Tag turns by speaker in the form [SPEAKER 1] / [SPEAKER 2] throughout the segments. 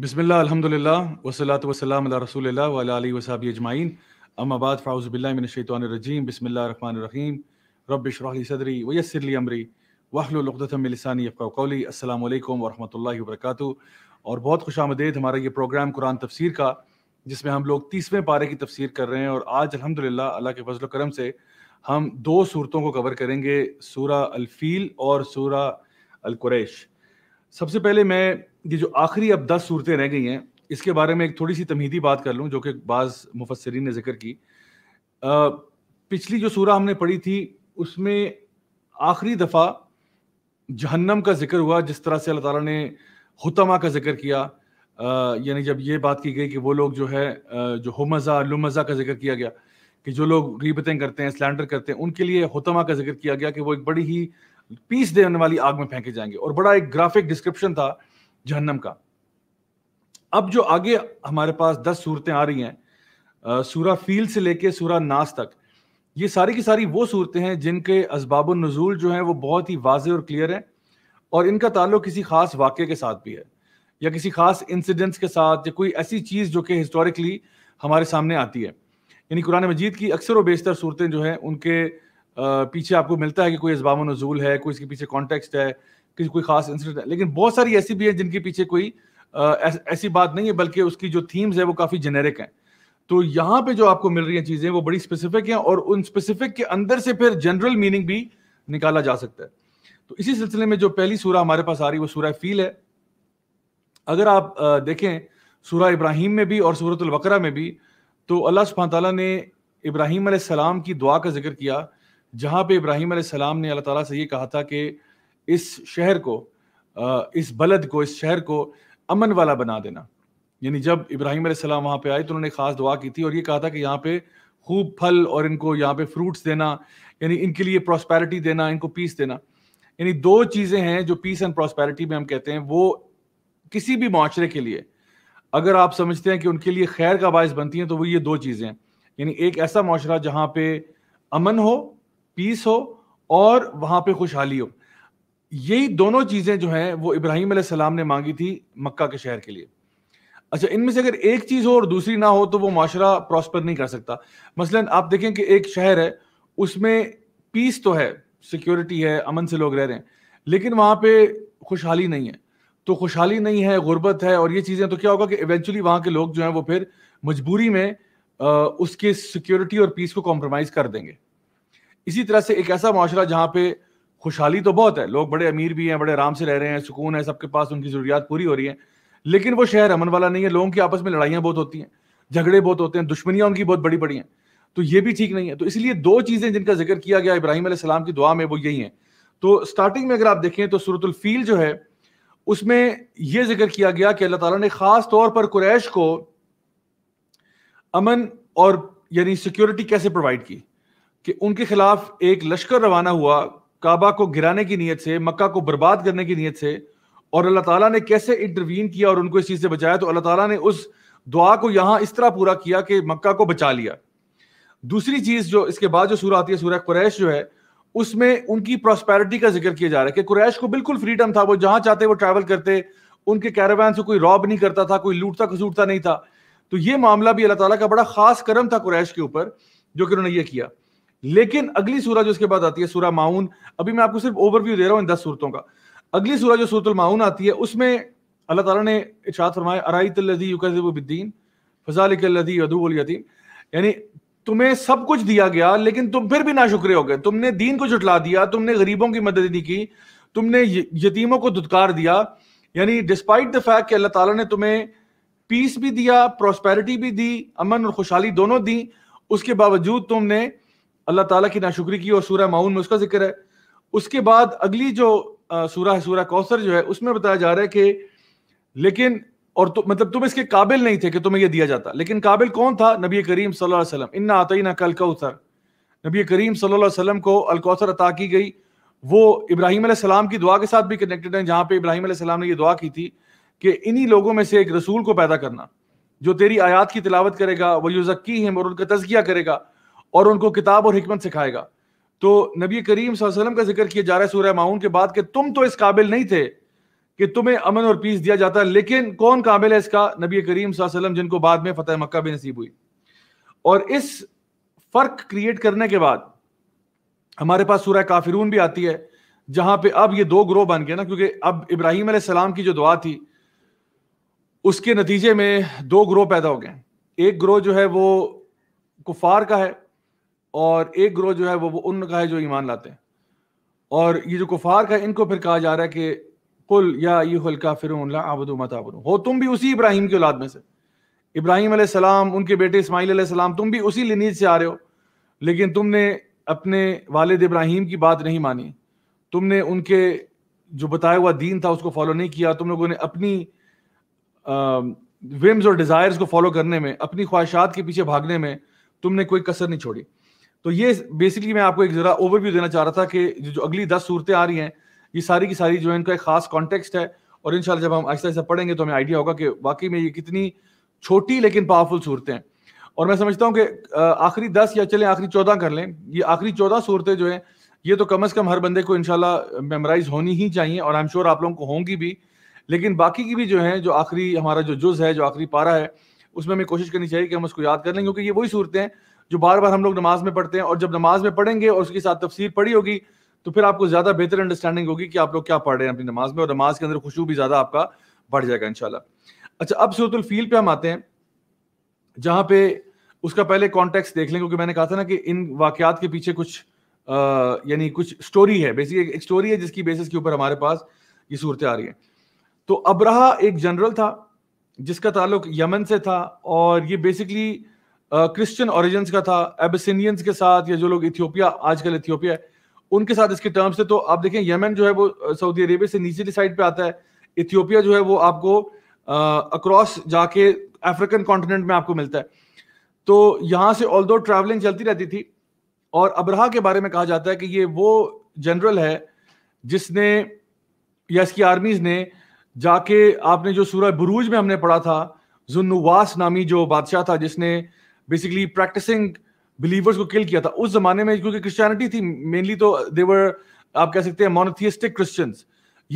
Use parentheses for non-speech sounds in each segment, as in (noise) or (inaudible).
[SPEAKER 1] बिस्मिल्लाह अल्हम्दुलिल्लाह वसलात वसलाम रसूल व सहाबी अजमाइन अम्माबाद फ़ाउज़बिल्लाशैतरजीम इशरह ली सदरी ली अमरी वाहलतमिलसानी व रहमतुल्लाहि व वर्क और बहुत खुश आमदेद हमारा ये प्रोग्राम कुरान तफसीर का जिसमें हम लोग तीसवें पारे की तफसीर कर रहे हैं और आज अल्हम्दुलिल्लाह अल्लाह के फजल करम से हम दो सूरतों को कवर करेंगे सूरा अलफ़ील और सूरा कुरैश सबसे पहले मैं ये जो आखिरी अब दस सूरतें रह गई हैं इसके बारे में एक थोड़ी सी तमीदी बात कर लूँ जो कि बाज़ मुफसरीन ने जिक्र की आ, पिछली जो सूरह हमने पढ़ी थी उसमें आखिरी दफ़ा जहन्नम का जिक्र हुआ जिस तरह से अल्लाह ताला ने हुतमा का जिक्र किया यानी जब ये बात की गई कि वो लोग जो है जो हमजा लुमजा का जिक्र किया गया कि जो लोग गीबतें करते हैं स्लैंडर करते हैं उनके लिए हुतमा का जिक्र किया गया कि वो एक बड़ी ही पीस देने वाली आग में फेंके जाएंगे और बड़ा एक ग्राफिक डिस्क्रिप्शन था जहन्नम का अब जो आगे हमारे पास दस सूरतें आ रही हैं सूरा फील से लेके सूरा नास तक ये सारी की सारी वो सूरतें हैं जिनके इसबाब नज़ूल जो हैं वो बहुत ही वाज और क्लियर हैं और इनका ताल्लुक किसी खास वाक्य के साथ भी है या किसी खास इंसिडेंट्स के साथ या कोई ऐसी चीज़ जो कि हिस्टोरिकली हमारे सामने आती है यानी कुरान मजीद की अक्सर व बेशतर सूरतें जो हैं उनके पीछे आपको मिलता है कि कोई इसबाब नज़ूल है कोई इसके पीछे कॉन्टेक्स्ट है कि कोई खास इंसिडेंट है लेकिन बहुत सारी ऐसी भी है जिनके पीछे कोई ऐसी बात नहीं है बल्कि उसकी जो थीम्स है वो काफी जेनेरिक हैं तो यहाँ पे जो आपको मिल रही है चीजें वो बड़ी स्पेसिफिक हैं और उन स्पेसिफिक के अंदर से फिर जनरल मीनिंग भी निकाला जा सकता है तो इसी सिलसिले में जो पहली सूरह हमारे पास आ रही है वो सूरह फील है अगर आप देखें सूरह इब्राहिम में भी और सूरत बकरा में भी तो अल्लाह सुबह तला ने इब्राहिम सलाम की दुआ का जिक्र किया जहां पे इब्राहिम सलाम ने अल्लाह ताला से ये कहा था कि इस शहर को इस बलद को इस शहर को अमन वाला बना देना यानी जब इब्राहिम सलाम वहाँ पे आए तो उन्होंने ख़ास दुआ की थी और ये कहा था कि यहाँ पे खूब फल और इनको यहाँ पे फ्रूट्स देना यानी इनके लिए प्रॉस्पैरिटी देना इनको पीस देना यानी दो चीज़ें हैं जो पीस एंड प्रॉस्पैरिटी में हम कहते हैं वो किसी भी माशरे के लिए अगर आप समझते हैं कि उनके लिए खैर का बायस बनती हैं तो वो ये दो चीज़ें हैं यानी एक ऐसा माशरा जहाँ पे अमन हो पीस हो और वहाँ पे खुशहाली हो यही दोनों चीजें जो हैं वो इब्राहिम सलाम ने मांगी थी मक्का के शहर के लिए अच्छा इनमें से अगर एक चीज हो और दूसरी ना हो तो वो माशरा प्रॉस्पर नहीं कर सकता मसलन आप देखें कि एक शहर है उसमें पीस तो है सिक्योरिटी है अमन से लोग रह रहे हैं लेकिन वहां पे खुशहाली नहीं है तो खुशहाली नहीं है गुर्बत है और ये चीज़ें तो क्या होगा कि इवेंचुअली वहां के लोग जो हैं वो फिर मजबूरी में उसके सिक्योरिटी और पीस को कॉम्प्रोमाइज़ कर देंगे इसी तरह से एक ऐसा माशरा जहाँ पे खुशहाली तो बहुत है लोग बड़े अमीर भी हैं बड़े आराम से रह रहे हैं सुकून है सबके पास उनकी जरूरियात पूरी हो रही है लेकिन वो शहर अमन वाला नहीं है लोगों की आपस में लड़ाइयाँ बहुत होती हैं झगड़े बहुत होते हैं दुश्मनियाँ उनकी बहुत बड़ी बड़ी हैं तो ये भी ठीक नहीं है तो इसलिए दो चीज़ें जिनका जिक्र किया गया इब्राहिम सलाम की दुआ में वो यही हैं तो स्टार्टिंग में अगर आप देखें तो सूरतुलफील जो है उसमें यह जिक्र किया गया कि अल्लाह तला ने खास तौर पर कुरैश को अमन और यानी सिक्योरिटी कैसे प्रोवाइड की कि उनके खिलाफ एक लश्कर रवाना हुआ काबा को गिराने की नीयत से मक्का को बर्बाद करने की नीयत से और अल्लाह ताला ने कैसे इंटरवीन किया और उनको इस चीज़ से बचाया तो अल्लाह ताला ने उस दुआ को यहाँ इस तरह पूरा किया कि मक्का को बचा लिया दूसरी चीज़ जो इसके बाद जो सूरह आती है सूरह कुरैश जो है उसमें उनकी प्रॉस्पैरिटी का जिक्र किया जा रहा है कि कुरैश को बिल्कुल फ्रीडम था वो जहाँ चाहते वो ट्रैवल करते उनके कैरावान से कोई रॉब नहीं करता था कोई लूटता खसूटता नहीं था तो ये मामला भी अल्लाह ताला का बड़ा खास करम था कुरैश के ऊपर जो कि उन्होंने ये किया लेकिन अगली सूरा जो इसके बाद आती है सूरह माउन अभी मैं आपको सिर्फ ओवरव्यू दे रहा हूं इन दस सूरतों का अगली सूरा जो सूरतुल माउन आती है उसमें अल्लाह ताला ने इशात फरमाया अराईतल्लजी युकज़िबुद्दीन लदी अदूल यतीम यानी तुम्हें सब कुछ दिया गया लेकिन तुम फिर भी नाशुक्रे हो गए तुमने दीन को जुटला दिया तुमने गरीबों की मदद नहीं की तुमने यतीमों को दुदकार दिया यानी डिस्पाइट द फैक्ट कि अल्लाह ताला ने तुम्हें पीस भी दिया प्रॉस्पेरिटी भी दी अमन और खुशहाली दोनों दी उसके बावजूद तुमने अल्लाह ताला की नाशुक्री की और सूरह माउन में उसका जिक्र है उसके बाद अगली जो सूरह है सूरह कौसर जो है उसमें बताया जा रहा है कि लेकिन और तो, मतलब तुम इसके काबिल नहीं थे कि तुम्हें यह दिया जाता लेकिन काबिल कौन था नबी करीम सल्लल्लाहु अलैहि वसल्लम इन्ना ना कल कौसर नबी करीम सल्लल्लाहु अलैहि वसल्लम को अलकौसर अता की गई वो इब्राहिम सलाम की दुआ के साथ भी कनेक्टेड है जहाँ पे इब्राहिम सलाम ने यह दुआ की थी कि इन्हीं लोगों में से एक रसूल को पैदा करना जो तेरी आयात की तिलावत करेगा वह युजक्की हिम और उनका तजकिया करेगा और उनको किताब और हिकमत सिखाएगा तो नबी करीम वसल्लम का जिक्र किया जा रहा है सूर्य माउन के बाद कि तुम तो इस काबिल नहीं थे कि तुम्हें अमन और पीस दिया जाता लेकिन कौन काबिल है इसका नबी करीम वसल्लम जिनको बाद में फतेह मक्का भी नसीब हुई और इस फर्क क्रिएट करने के बाद हमारे पास सूर्य काफिरून भी आती है जहां पे अब ये दो ग्रोह बन गए ना क्योंकि अब इब्राहिम सलाम की जो दुआ थी उसके नतीजे में दो ग्रोह पैदा हो गए एक ग्रोह जो है वो कुफार का है और एक ग्रोह जो है वो, वो उनका है जो ईमान लाते हैं और ये जो कुफार का इनको फिर कहा जा रहा है कि कुल या ये हल्का फिर आबदो मत आबदो हो तुम भी उसी इब्राहिम की औलाद में से इब्राहिम सलाम उनके बेटे इसमाइल सलाम तुम भी उसी लिनीज से आ रहे हो लेकिन तुमने अपने वालद इब्राहिम की बात नहीं मानी तुमने उनके जो बताया हुआ दीन था उसको फॉलो नहीं किया तुम लोगों ने अपनी विम्स और डिज़ायर्स को फॉलो करने में अपनी ख्वाहिशात के पीछे भागने में तुमने कोई कसर नहीं छोड़ी तो ये बेसिकली मैं आपको एक जरा ओवरव्यू देना चाह रहा था कि जो अगली दस सूरतें आ रही हैं ये सारी की सारी जो है इनका एक खास कॉन्टेक्स्ट है और इन जब हम ऐसा ऐसा पढ़ेंगे तो हमें आइडिया होगा कि वाकई में ये कितनी छोटी लेकिन पावरफुल सूरतें हैं और मैं समझता हूँ कि आखिरी दस या चले आखिरी चौदह कर लें ये आखिरी चौदह सूरतें जो है ये तो कम अज कम हर बंदे को इनशाला मेमोराइज होनी ही चाहिए और आई एम श्योर आप लोगों को होंगी भी लेकिन बाकी की भी जो है जो आखिरी हमारा जो जुज है जो आखिरी पारा है उसमें हमें कोशिश करनी चाहिए कि हम उसको याद कर लें क्योंकि ये वही सूरतें हैं जो बार बार हम लोग नमाज में पढ़ते हैं और जब नमाज में पढ़ेंगे और उसके साथ तफसीर पढ़ी होगी तो फिर आपको ज्यादा बेहतर अंडरस्टैंडिंग होगी कि आप लोग क्या पढ़ रहे हैं अपनी नमाज में और नमाज के अंदर खुशबू भी ज्यादा आपका बढ़ जाएगा इनशाला अच्छा अब सूरतुल फील पे हम आते हैं जहां पे उसका पहले कॉन्टेक्स्ट देख लें क्योंकि मैंने कहा था ना कि इन वाकयात के पीछे कुछ यानी कुछ स्टोरी है बेसिकली एक स्टोरी है जिसकी बेसिस के ऊपर हमारे पास ये सूरतें आ रही है तो अब्रहा एक जनरल था जिसका ताल्लुक यमन से था और ये बेसिकली क्रिश्चियन uh, ओरिजिन का था एबिसिनियंस के साथ या जो लोग इथियोपिया आजकल इथियोपिया है उनके साथ इसके टर्म्स थे तो आप देखें यमन जो है वो सऊदी अरेबिया से नीचे की साइड पे आता है इथियोपिया जो है वो आपको अक्रॉस uh, जाके अफ्रीकन कॉन्टिनेंट में आपको मिलता है तो यहाँ से ऑल ट्रैवलिंग चलती रहती थी और अबराह के बारे में कहा जाता है कि ये वो जनरल है जिसने या इसकी आर्मीज ने जाके आपने जो सूरज बुरूज में हमने पढ़ा था जुन्नुवास नामी जो बादशाह था जिसने बेसिकली प्रैक्टिसिंग बिलीवर्स को किल किया था उस जमाने में क्योंकि क्रिश्चियनिटी थी मेनली तो देवर आप कह सकते हैं मोनोथियस्टिक क्रिश्चियंस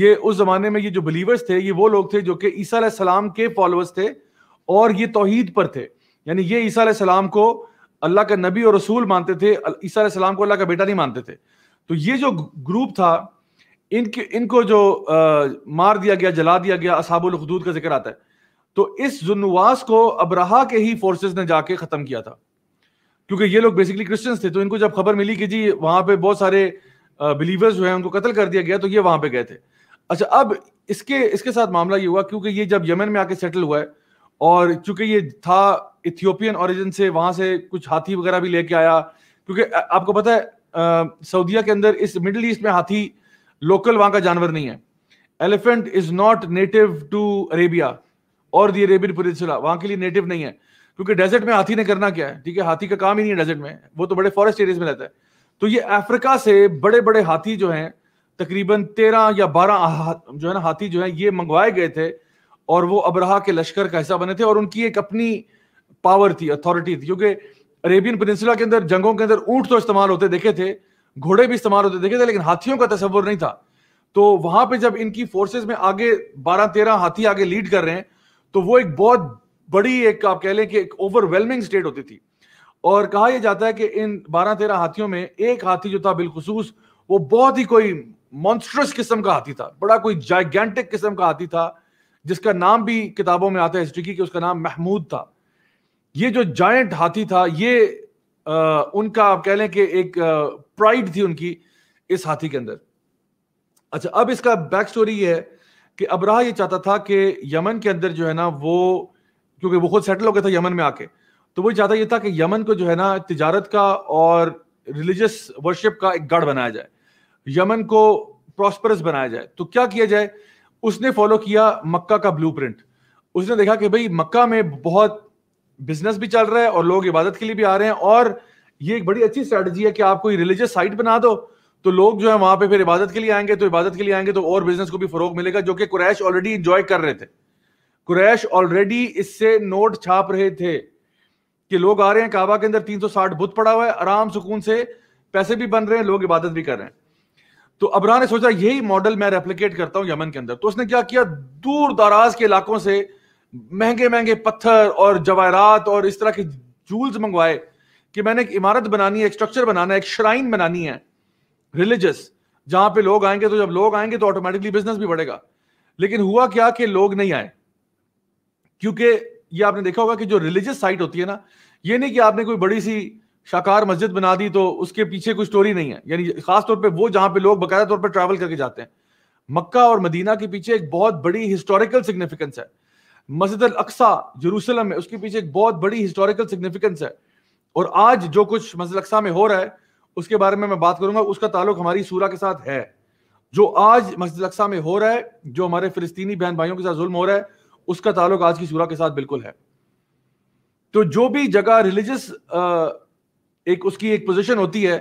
[SPEAKER 1] ये उस जमाने में ये जो बिलीवर्स थे ये वो लोग थे जो कि ईसा सलाम के फॉलोअर्स थे और ये तोहहीद पर थे यानी ये ईसा सलाम को अल्लाह का नबी और रसूल मानते थे ईसा सलाम को अल्लाह का बेटा नहीं मानते थे तो ये जो ग्रुप था इनके इनको जो आ, मार दिया गया जला दिया गया असाबुल का जिक्र आता है तो इस जुनवास को अब्रहा के ही फोर्सेस ने जाके खत्म किया था क्योंकि ये लोग बेसिकली क्रिश्चियंस थे तो इनको जब खबर मिली कि जी वहां पे बहुत सारे बिलीवर्स जो है उनको कत्ल कर दिया गया तो ये वहां पे गए थे अच्छा अब इसके इसके साथ मामला ये हुआ क्योंकि ये जब यमन में आके सेटल हुआ है और चूंकि ये था इथियोपियन ओरिजिन से वहां से कुछ हाथी वगैरह भी लेके आया क्योंकि आपको पता है सऊदीया के अंदर इस मिडल ईस्ट में हाथी लोकल वहां का जानवर नहीं है elephant is not native to Arabia और दी अरेबियन पेनिसुला वहां के लिए नेटिव नहीं है क्योंकि डेजर्ट में हाथी ने करना क्या है ठीक है हाथी का काम ही नहीं है डेजर्ट में वो तो बड़े फॉरेस्ट एरियाज में रहता है तो ये अफ्रीका से बड़े बड़े हाथी जो हैं तकरीबन तेरह या बारह जो है ना हाथी जो है ये मंगवाए गए थे और वो अबराहा के लश्कर का हिस्सा बने थे और उनकी एक अपनी पावर थी अथॉरिटी थी क्योंकि अरेबियन पेनिनसुला के अंदर जंगों के अंदर ऊंट तो इस्तेमाल होते देखे थे घोड़े भी इस्तेमाल होते देखे थे लेकिन हाथियों का तस्वुर नहीं था तो वहां पे जब इनकी फोर्सेस में आगे बारह तेरह हाथी आगे लीड कर रहे हैं तो वो एक बहुत बड़ी एक आप कह लें कि एक ओवरवेलमिंग स्टेट होती थी और कहा यह जाता है कि इन बारह तेरह हाथियों में एक हाथी जो था बिलखसूस वो बहुत ही कोई मॉन्स्ट्रस किस्म का हाथी था बड़ा कोई जाइगेंटिक किस्म का हाथी था जिसका नाम भी किताबों में आता है हिस्ट्री की कि उसका नाम महमूद था ये जो जायंट हाथी था ये आ, उनका आप कह लें कि एक प्राइड थी उनकी इस हाथी के अंदर अच्छा अब इसका बैक स्टोरी ये है कि अबराह ये चाहता था कि यमन के अंदर जो है ना वो क्योंकि वो खुद सेटल हो गया था यमन में आके तो वो चाहता ये था कि यमन को जो है ना तजारत का और रिलीजियस वर्शिप का एक गढ़ बनाया जाए यमन को प्रॉस्परस बनाया जाए तो क्या किया जाए उसने फॉलो किया मक्का का ब्लू उसने देखा कि भाई मक्का में बहुत बिजनेस भी चल रहा है और लोग इबादत के लिए भी आ रहे हैं और ये एक बड़ी अच्छी स्ट्रेटजी है कि आप कोई रिलीजियस साइट बना दो तो लोग जो है वहां पे फिर इबादत के लिए आएंगे तो इबादत के लिए आएंगे तो और बिजनेस को भी फरोग मिलेगा जो कि कुरैश ऑलरेडी इंजॉय कर रहे थे कुरैश ऑलरेडी इससे नोट छाप रहे थे कि लोग आ रहे हैं काबा के अंदर 360 बुत पड़ा हुआ है आराम सुकून से पैसे भी बन रहे हैं लोग इबादत भी कर रहे हैं तो अबरा ने सोचा यही मॉडल मैं रेप्लीकेट करता हूं यमन के अंदर तो उसने क्या किया दूर दराज के इलाकों से महंगे महंगे पत्थर और जवाहरात और इस तरह के जूल्स मंगवाए कि मैंने एक इमारत बनानी है एक स्ट्रक्चर बनाना है एक श्राइन बनानी है रिलीजियस जहां पे लोग आएंगे तो जब लोग आएंगे तो ऑटोमेटिकली बिजनेस भी बढ़ेगा लेकिन हुआ क्या कि लोग नहीं आए क्योंकि ये आपने देखा होगा कि जो रिलीजियस साइट होती है ना ये नहीं कि आपने कोई बड़ी सी शाकार मस्जिद बना दी तो उसके पीछे कोई स्टोरी नहीं है यानी तौर पर वो जहां पे लोग बकायदा तौर पर ट्रैवल करके जाते हैं मक्का और मदीना के पीछे एक बहुत बड़ी हिस्टोरिकल सिग्निफिकेंस है मस्जिद अक्सा जरूसलम है उसके पीछे एक बहुत बड़ी हिस्टोरिकल सिग्निफिकेंस है और आज जो कुछ मस्जिद अक्सा में हो रहा है उसके बारे में मैं बात करूंगा उसका ताल्लुक हमारी सूरा के साथ है जो आज मस्जिद अक्सा में हो रहा है जो हमारे फिलिस्तीनी बहन भाइयों के साथ जुल्म हो रहा है उसका ताल्लुक आज की सूरा के साथ बिल्कुल है तो जो भी जगह रिलीजियस एक उसकी एक पोजिशन होती है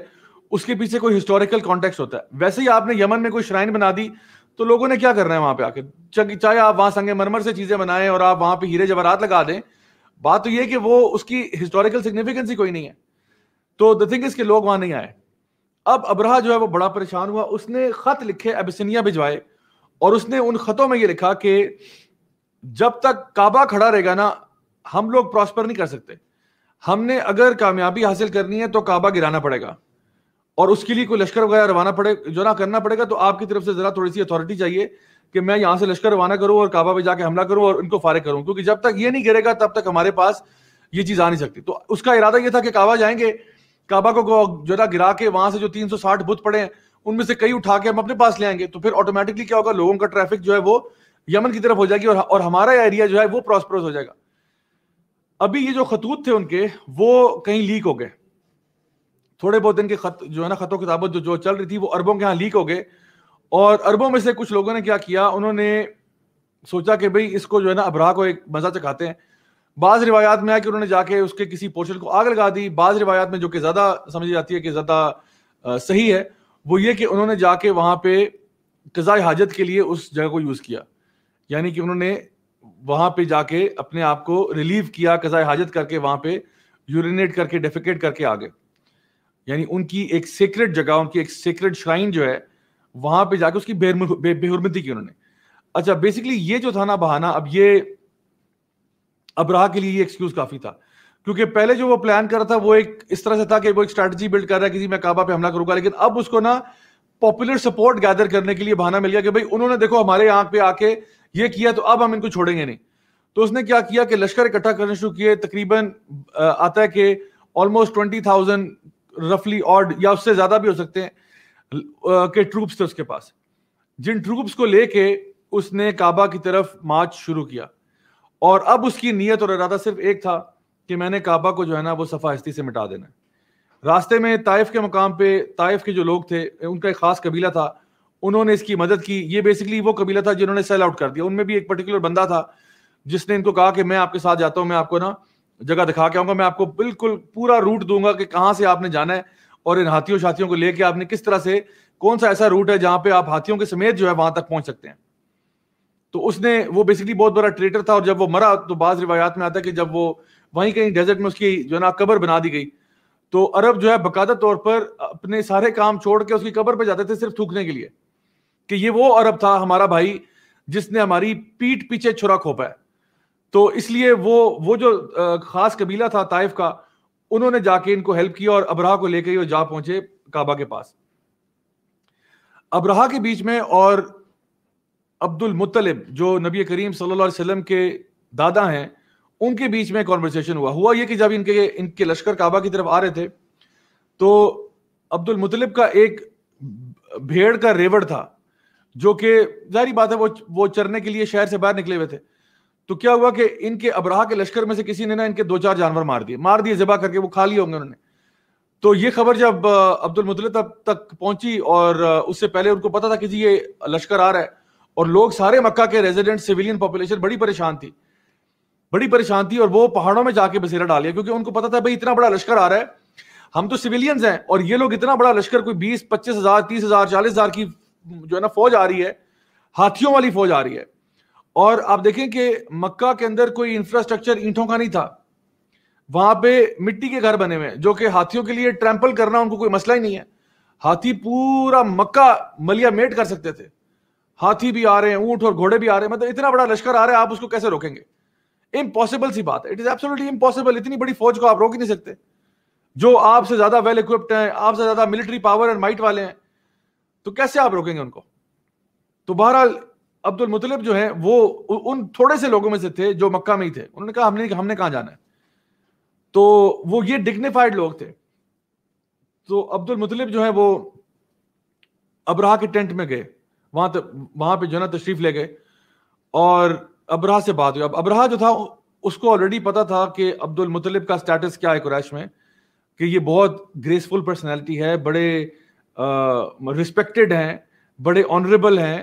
[SPEAKER 1] उसके पीछे कोई हिस्टोरिकल कॉन्टेक्स्ट होता है वैसे ही आपने यमन में कोई श्राइन बना दी तो लोगों ने क्या करना है वहां पे आके चाहे आप वहां संगे मरमर से चीजें बनाएं और आप वहां पे हीरे जवाहरात लगा दें बात तो यह कि वो उसकी हिस्टोरिकल सिग्निफिकेंस ही कोई नहीं है तो द थिंग इज के लोग वहां नहीं आए अब अब्रहा जो है वो बड़ा परेशान हुआ उसने खत लिखे एबिसिनिया भिजवाए और उसने उन खतों में ये लिखा कि जब तक काबा खड़ा रहेगा ना हम लोग प्रॉस्पर नहीं कर सकते हमने अगर कामयाबी हासिल करनी है तो काबा गिराना पड़ेगा और उसके लिए कोई लश्कर वगैरह रवाना पड़े जो ना करना पड़ेगा तो आपकी तरफ से जरा थोड़ी सी अथॉरिटी चाहिए कि मैं यहां से लश्कर रवाना करूँ और काबा पे जाके हमला करूँ और इनको फारिग करूँ क्योंकि जब तक ये नहीं गिरेगा तब तक हमारे पास ये चीज़ आ नहीं सकती तो उसका इरादा ये था कि काबा जाएंगे काबा को जो है गिरा के वहां से जो 360 बुत पड़े हैं उनमें से कई उठा के हम अपने पास ले आएंगे तो फिर ऑटोमेटिकली क्या होगा लोगों का ट्रैफिक जो है वो यमन की तरफ हो जाएगी और, और हमारा एरिया जो है वो प्रॉस्परस हो जाएगा अभी ये जो खतूत थे उनके वो कहीं लीक हो गए थोड़े बहुत दिन के खत जो है ना खतों किताबत जो जो चल रही थी वो अरबों के यहाँ लीक हो गए और अरबों में से कुछ लोगों ने क्या किया उन्होंने सोचा कि भाई इसको जो है ना अबरा को एक मजा चखाते हैं बाज रिवायात में आया कि उन्होंने जाके उसके किसी पोर्शन को आग लगा दी बाज रिवायात में जो कि ज़्यादा समझी जाती है कि ज़्यादा सही है वो ये कि उन्होंने जाके वहाँ पे कज़ाए हाजत के लिए उस जगह को यूज़ किया यानी कि उन्होंने वहाँ पे जाके अपने आप को रिलीव किया कज़ाए हाजत करके वहाँ पे यूरिनेट करके डेफिकेट करके आगे यानी उनकी एक सीक्रेट जगह उनकी एक सीक्रेट श्राइन जो है वहाँ पे जाके उसकी बेहरमती की उन्होंने अच्छा बेसिकली ये जो था ना बहाना अब ये अब्राह के लिए ये एक्सक्यूज काफी था क्योंकि पहले जो वो प्लान कर रहा था वो एक इस तरह से था कि वो एक स्ट्रेटजी बिल्ड कर रहा है कि मैं काबा पे हमला करूंगा लेकिन अब उसको ना पॉपुलर सपोर्ट गैदर करने के लिए बहाना मिल गया कि भाई उन्होंने देखो हमारे यहाँ पे आके ये किया तो अब हम इनको छोड़ेंगे नहीं तो उसने क्या किया कि लश्कर इकट्ठा करने शुरू किए तकरीबन आता है कि ऑलमोस्ट ट्वेंटी थाउजेंड रफली ऑर्ड या उससे ज्यादा भी हो सकते हैं के ट्रूप्स थे उसके पास जिन ट्रूप्स को लेके उसने काबा की तरफ मार्च शुरू किया और अब उसकी नीयत और इरादा सिर्फ एक था कि मैंने काबा को जो है ना वो सफाहस्ती से मिटा देना रास्ते में ताइफ के मकाम पे ताइफ के जो लोग थे उनका एक खास कबीला था उन्होंने इसकी मदद की ये बेसिकली वो कबीला था जिन्होंने सेल आउट कर दिया उनमें भी एक पर्टिकुलर बंदा था जिसने इनको कहा कि मैं आपके साथ जाता हूँ मैं आपको ना जगह दिखा के आऊंगा मैं आपको बिल्कुल पूरा रूट दूंगा कि कहाँ से आपने जाना है और इन हाथियों शाथियों को लेके आपने किस तरह से कौन सा ऐसा रूट है जहां पे आप हाथियों के समेत जो है वहां तक पहुंच सकते हैं तो उसने वो बेसिकली बहुत बड़ा ट्रेटर था और जब वो मरा तो बाज रिवायात में आता है कि जब वो वहीं कहीं डेजर्ट में उसकी जो है ना कबर बना दी गई तो अरब जो है बकायदा तौर पर अपने सारे काम छोड़ के उसकी कबर पर जाते थे सिर्फ थूकने के लिए कि ये वो अरब था हमारा भाई जिसने हमारी पीठ पीछे छुरा खोपा है तो इसलिए वो वो जो खास कबीला था ताइफ का उन्होंने जाके इनको हेल्प किया और अबराह को लेकर वो जा पहुंचे काबा के पास अबराह के बीच में और अब्दुल मुतलिब जो नबी करीम सल्लल्लाहु अलैहि वसल्लम के दादा हैं उनके बीच में कॉन्वर्सेशन हुआ हुआ यह कि जब इनके इनके लश्कर काबा की तरफ आ रहे थे तो अब्दुल मुतलिब का एक भेड़ का रेवड़ था जो कि जारी बात है वो वो चरने के लिए शहर से बाहर निकले हुए थे तो क्या हुआ कि इनके अबराह के लश्कर में से किसी ने ना इनके दो चार जानवर मार दिए मार दिए जबा करके वो खा लिए होंगे उन्होंने तो ये खबर जब अब्दुल मुतलिब तक पहुंची और उससे पहले उनको पता था कि जी ये लश्कर आ रहा है और लोग सारे मक्का के रेजिडेंट सिविलियन पॉपुलेशन बड़ी परेशान थी बड़ी परेशान थी और वो पहाड़ों में जाके बसेरा डाले क्योंकि उनको पता था भाई इतना बड़ा लश्कर आ रहा है हम तो सिविलियंस हैं और ये लोग इतना बड़ा लश्कर कोई बीस पच्चीस हजार तीस हजार चालीस हजार की जो है ना फौज आ रही है हाथियों वाली फौज आ रही है और आप देखें कि मक्का के अंदर कोई इंफ्रास्ट्रक्चर ईंटों का नहीं था वहां पे मिट्टी के घर बने हुए हैं जो कि हाथियों के लिए ट्रैम्पल करना उनको कोई मसला ही नहीं है हाथी पूरा मक्का मलिया मेट कर सकते थे हाथी भी आ रहे हैं ऊंट और घोड़े भी आ रहे हैं मतलब इतना बड़ा लश्कर आ रहा है आप उसको कैसे रोकेंगे इम्पॉसिबल सी बात है इट इज एब्सोल्युटली इम्पॉसिबल इतनी बड़ी फौज को आप रोक ही नहीं सकते जो आपसे ज्यादा वेल इक्विप्ड हैं आपसे ज्यादा मिलिट्री पावर एंड माइट वाले हैं तो कैसे आप रोकेंगे उनको तो बहरहाल अब्दुल मुतलिब जो है वो उन थोड़े से लोगों में से थे जो मक्का में ही थे उन्होंने कहा हमने हमने कहाँ जाना है तो वो ये डिग्निफाइड लोग थे तो अब्दुल मुतलिब जो है वो अबराह के टेंट में गए वहां तो वहां पे जो ना तशरीफ ले गए और अबराह से बात हुई अब अबराह जो था उसको ऑलरेडी पता था कि अब्दुल मुतलिब का स्टेटस क्या है कुरैश में कि ये बहुत ग्रेसफुल पर्सनैलिटी है बड़े रिस्पेक्टेड हैं बड़े ऑनरेबल हैं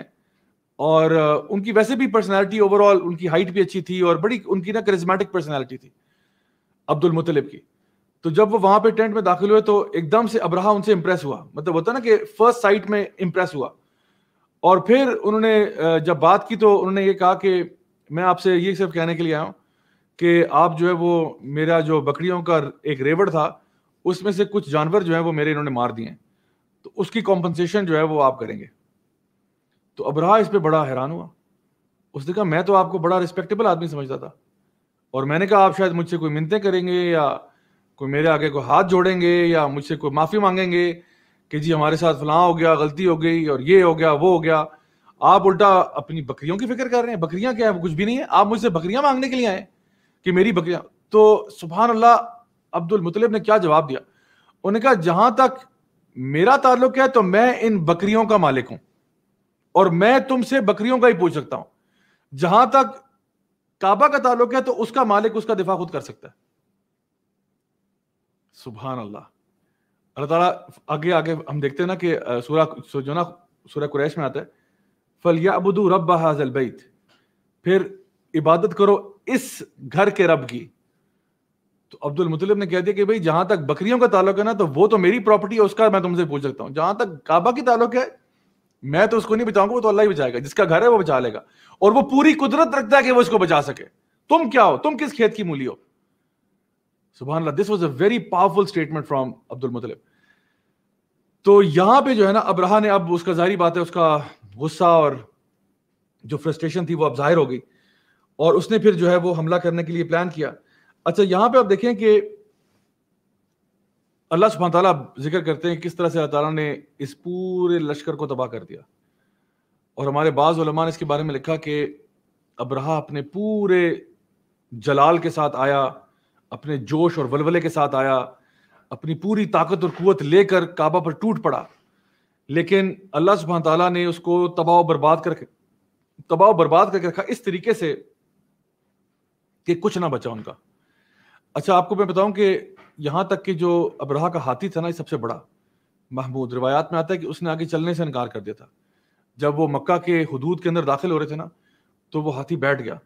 [SPEAKER 1] और आ, उनकी वैसे भी पर्सनैलिटी ओवरऑल उनकी हाइट भी अच्छी थी और बड़ी उनकी ना करिज्मेटिक पर्सनैलिटी थी अब्दुल मुतलिब की तो जब वो वहां पे टेंट में दाखिल हुए तो एकदम से अबराह उनसे इंप्रेस हुआ मतलब होता ना कि फर्स्ट साइट में इंप्रेस हुआ और फिर उन्होंने जब बात की तो उन्होंने ये कहा कि मैं आपसे ये सिर्फ कहने के लिए आया हूँ कि आप जो है वो मेरा जो बकरियों का एक रेवड़ था उसमें से कुछ जानवर जो है वो मेरे इन्होंने मार दिए तो उसकी कॉम्पनसेशन जो है वो आप करेंगे तो अबराह इस पर बड़ा हैरान हुआ उसने कहा मैं तो आपको बड़ा रिस्पेक्टेबल आदमी समझता था और मैंने कहा आप शायद मुझसे कोई मिनतें करेंगे या कोई मेरे आगे कोई हाथ जोड़ेंगे या मुझसे कोई माफ़ी मांगेंगे कि जी हमारे साथ फलां हो गया गलती हो गई और ये हो गया वो हो गया आप उल्टा अपनी बकरियों की फिक्र कर रहे हैं बकरियां क्या है कुछ भी नहीं है आप मुझसे बकरियां मांगने के लिए आए कि मेरी बकरियां तो सुबहान अल्लाह अब्दुल मुतलब ने क्या जवाब दिया उन्होंने कहा जहां तक मेरा ताल्लुक है तो मैं इन बकरियों का मालिक हूं और मैं तुमसे बकरियों का ही पूछ सकता हूं जहां तक काबा का ताल्लुक है तो उसका मालिक उसका दिफा खुद कर सकता है सुबहान अल्लाह अल्लाह ताला आगे आगे हम देखते हैं ना कि सूरा जो ना सूर्य कुरैश में आता है फलिया अबदू रब हाजल बैत फिर इबादत करो इस घर के रब की तो अब्दुल मुतलब ने कह दिया कि भाई जहां तक बकरियों का ताल्लुक है ना तो वो तो मेरी प्रॉपर्टी है उसका मैं तुमसे पूछ सकता हूँ जहां तक काबा की ताल्लुक है मैं तो उसको नहीं बचाऊंगा वो तो अल्लाह ही बचाएगा जिसका घर है वो बचा लेगा और वो पूरी कुदरत रखता है कि वो उसको बचा सके तुम क्या हो तुम किस खेत की मूली हो सुबह this was a very powerful statement from Abdul Muttalib तो यहां पे जो है ना अब्राह ने अब उसका जाहिर बात है उसका गुस्सा और जो फ्रस्ट्रेशन थी वो अब जाहिर हो गई और उसने फिर जो है वो हमला करने के लिए प्लान किया अच्छा यहां पे आप देखें कि अल्लाह सुबह तला जिक्र करते हैं किस तरह से अल्लाह तला ने इस पूरे लश्कर को तबाह कर दिया और हमारे बाज़ ने इसके बारे में लिखा कि अब्राह अपने पूरे जलाल के साथ आया अपने जोश और वलवले के साथ आया अपनी पूरी ताकत और कुत लेकर काबा पर टूट पड़ा लेकिन अल्लाह सुबह तला ने उसको तबाह बर्बाद कर तबाह बर्बाद करके रखा इस तरीके से कि कुछ ना बचा उनका अच्छा आपको मैं बताऊं कि यहाँ तक कि जो अबराह का हाथी था ना ये सबसे बड़ा महमूद रिवायात में आता है कि उसने आगे चलने से इनकार कर दिया था जब वो मक्का के हदूद के अंदर दाखिल हो रहे थे ना तो वो हाथी बैठ गया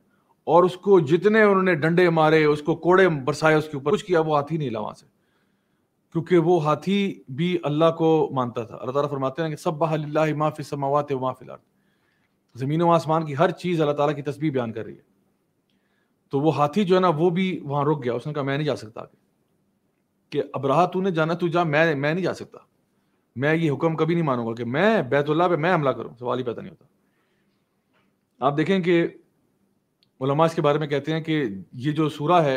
[SPEAKER 1] और उसको जितने उन्होंने डंडे मारे उसको कोड़े बरसाए उसके ऊपर कुछ किया वो हाथी नहीं हिला वहां से क्योंकि वो हाथी भी अल्लाह को मानता था अल्लाह फरमाते हैं कि सब माफी समावत माफिल ज़मीन व आसमान की हर चीज़ अल्लाह ताला की तस्वीर बयान कर रही है तो वो हाथी जो है ना वो भी वहाँ रुक गया उसने कहा मैं नहीं जा सकता आगे कि अब रहा तूने जाना तू जा मैं मैं नहीं जा सकता मैं ये हुक्म कभी नहीं मानूंगा कि मैं बैतुल्ला पे मैं हमला करूँ सवाल ही पैदा नहीं होता आप देखें कि उलमा इसके बारे में कहते हैं कि ये जो सूरा है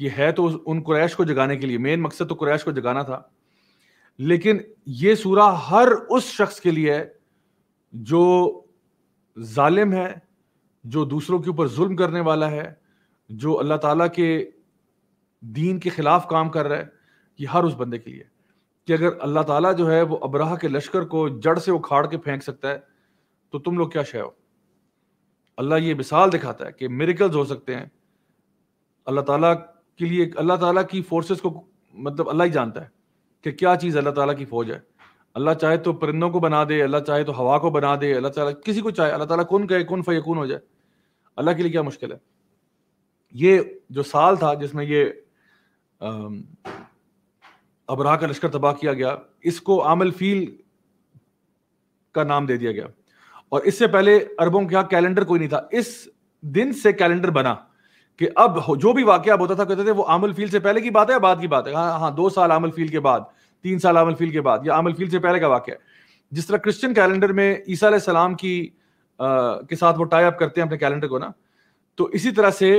[SPEAKER 1] ये है तो उन कुरैश को जगाने के लिए मेन मकसद तो कुरैश को जगाना था लेकिन ये सूरा हर उस शख्स के लिए है जो जालिम है जो दूसरों के ऊपर जुल्म करने वाला है जो अल्लाह ताला के दीन के ख़िलाफ़ काम कर रहा है ये हर उस बंदे के लिए कि अगर अल्लाह ताला जो है वो अबराह के लश्कर को जड़ से उखाड़ के फेंक सकता है तो तुम लोग क्या शे हो अल्लाह ये मिसाल दिखाता है कि मेरिकल्स हो सकते हैं अल्लाह ताला के लिए अल्लाह ताला की फोर्सेस को मतलब अल्लाह ही जानता है कि क्या चीज़ अल्लाह ताला की फ़ौज है अल्लाह चाहे तो परिंदों को बना दे अल्लाह चाहे तो हवा को बना दे अल्लाह ताला किसी को चाहे अल्लाह ताला कौन कहे कौन कौन हो जाए अल्लाह के लिए क्या मुश्किल है ये जो साल था जिसमें ये अबराह का लश्कर तबाह किया गया इसको आमल फील का नाम दे दिया गया और इससे पहले अरबों के यहाँ कैलेंडर कोई नहीं था इस दिन से कैलेंडर बना कि अब जो भी वाक्य होता था कहते थे वो आमल फील से पहले की बात है या बाद की बात है हाँ हाँ दो साल आमल फील के बाद तीन साल आमल फील के बाद या आमल फील से पहले का वाक्य है जिस तरह क्रिश्चियन कैलेंडर में ईसा सलाम की आ, के साथ वो टाई अप करते हैं अपने कैलेंडर को ना तो इसी तरह से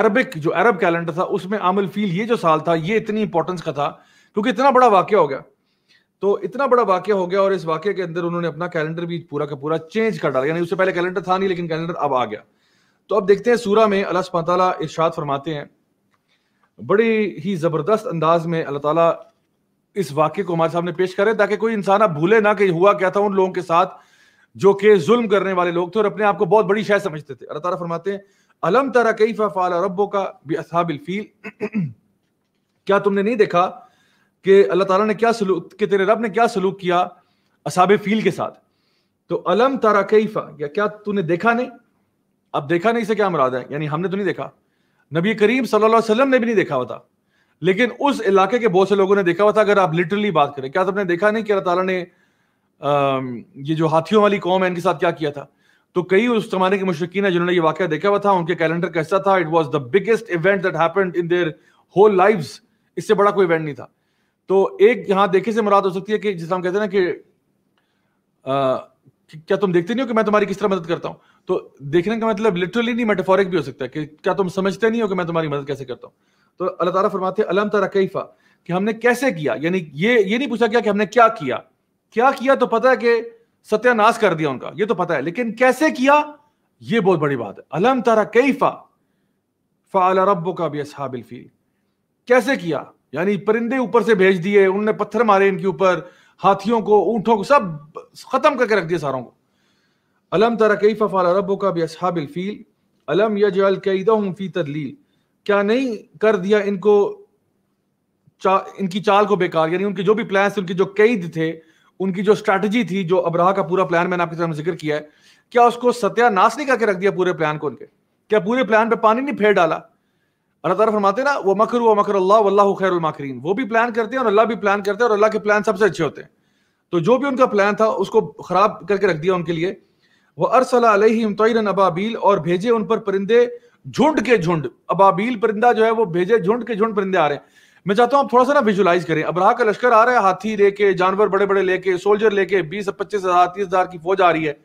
[SPEAKER 1] अरबिक जो अरब कैलेंडर था उसमें आमल फील ये जो साल था ये इतनी इंपॉर्टेंस का था क्योंकि इतना बड़ा वाक्य हो गया तो इतना बड़ा वाक्य हो गया और इस वाक्य के अंदर उन्होंने अपना कैलेंडर भी पूरा का पूरा चेंज कर डाला यानी उससे पहले कैलेंडर था नहीं लेकिन कैलेंडर अब आ गया तो अब देखते हैं सूरा में अल्लाह सुबह इर्शाद फरमाते हैं बड़ी ही ज़बरदस्त अंदाज में अल्लाह ताला इस वाक्य को हमारे सामने पेश करें ताकि कोई इंसान आप भूले ना कि हुआ क्या था उन लोगों के साथ जो कि जुल्म करने वाले लोग थे और अपने आप को बहुत बड़ी शायद समझते थे अल्लाह ताला फरमाते हैं अलम तरा कई फ़ाल रबो का भी असहाबिल फील (clears throat) क्या तुमने नहीं देखा कि अल्लाह ताला ने क्या सलूक कि तेरे रब ने क्या सलूक किया असाब फील के साथ तो अलम तारा कैफा या क्या तूने देखा नहीं अब देखा नहीं इसे क्या मुराद है यानी हमने तो नहीं देखा नबी करीम सल्लल्लाहु अलैहि वसल्लम ने भी नहीं देखा होता लेकिन उस इलाके के बहुत से लोगों ने देखा हुआ था अगर आप लिटरली बात करें क्या तुमने देखा नहीं कि अल्लाह तला ने ये जो हाथियों वाली कौम है इनके साथ क्या किया था तो कई उस जमाने के मुश्किन है जिन्होंने ये वाक्य देखा हुआ था उनके कैलेंडर कैसा था it was the biggest event that है इन देयर होल लाइफ इससे बड़ा कोई इवेंट नहीं था तो एक यहां देखे से मुराद हो सकती है कि जिस हम कहते हैं ना कि आ, क्या तुम देखते नहीं हो कि मैं तुम्हारी किस तरह मदद करता हूं तो देखने का मतलब लिटरली नहीं मेटाफोरिक भी हो सकता है कि क्या तुम समझते नहीं हो कि मैं तुम्हारी मदद कैसे करता हूं तो अल्लाह ताला फरमाते अलम तरा कैफा कि हमने कैसे किया यानी ये ये नहीं पूछा गया कि हमने क्या किया क्या किया तो पता है कि सत्यानाश कर दिया उनका ये तो पता है लेकिन कैसे किया ये बहुत बड़ी बात है अलम तरा कैफा फाला रब्बो का भी कैसे किया यानी परिंदे ऊपर से भेज दिए उनने पत्थर मारे इनके ऊपर हाथियों को ऊंटों को सब खत्म करके रख दिया सारों को अलम तरह कैफ फाल रबो का बेसहाबिल फील अलम फी तदलील क्या नहीं कर दिया इनको चा, इनकी चाल को बेकार यानी उनके जो भी प्लान थे उनके जो कैद थे उनकी जो स्ट्रैटेजी थी जो अबराह का पूरा प्लान मैंने आपके सामने जिक्र किया है क्या उसको सत्यानाश नहीं करके रख दिया पूरे प्लान को उनके क्या पूरे प्लान पे पानी नहीं फेर डाला अल्लाह तारा फरमाते ना वो मकर वो मकर अल्लाह वल्लाह खैरुल माकरीन वो भी प्लान करते हैं और अल्लाह भी प्लान करते हैं और अल्लाह के प्लान सबसे अच्छे होते हैं तो जो भी उनका प्लान था उसको खराब करके रख दिया उनके लिए वह अरसलाबाबील और भेजे उन पर परिंदे झुंड के झुंड अबाबील परिंदा जो है वो भेजे झुंड के झुंड परिंदे आ रहे हैं मैं चाहता हूँ आप थोड़ा सा ना विजुलाइज करें अबराह का लश्कर आ रहा है हाथी लेके जानवर बड़े बड़े लेके सोल्जर लेके बीस पच्चीस हजार तीस हजार की फौज आ रही है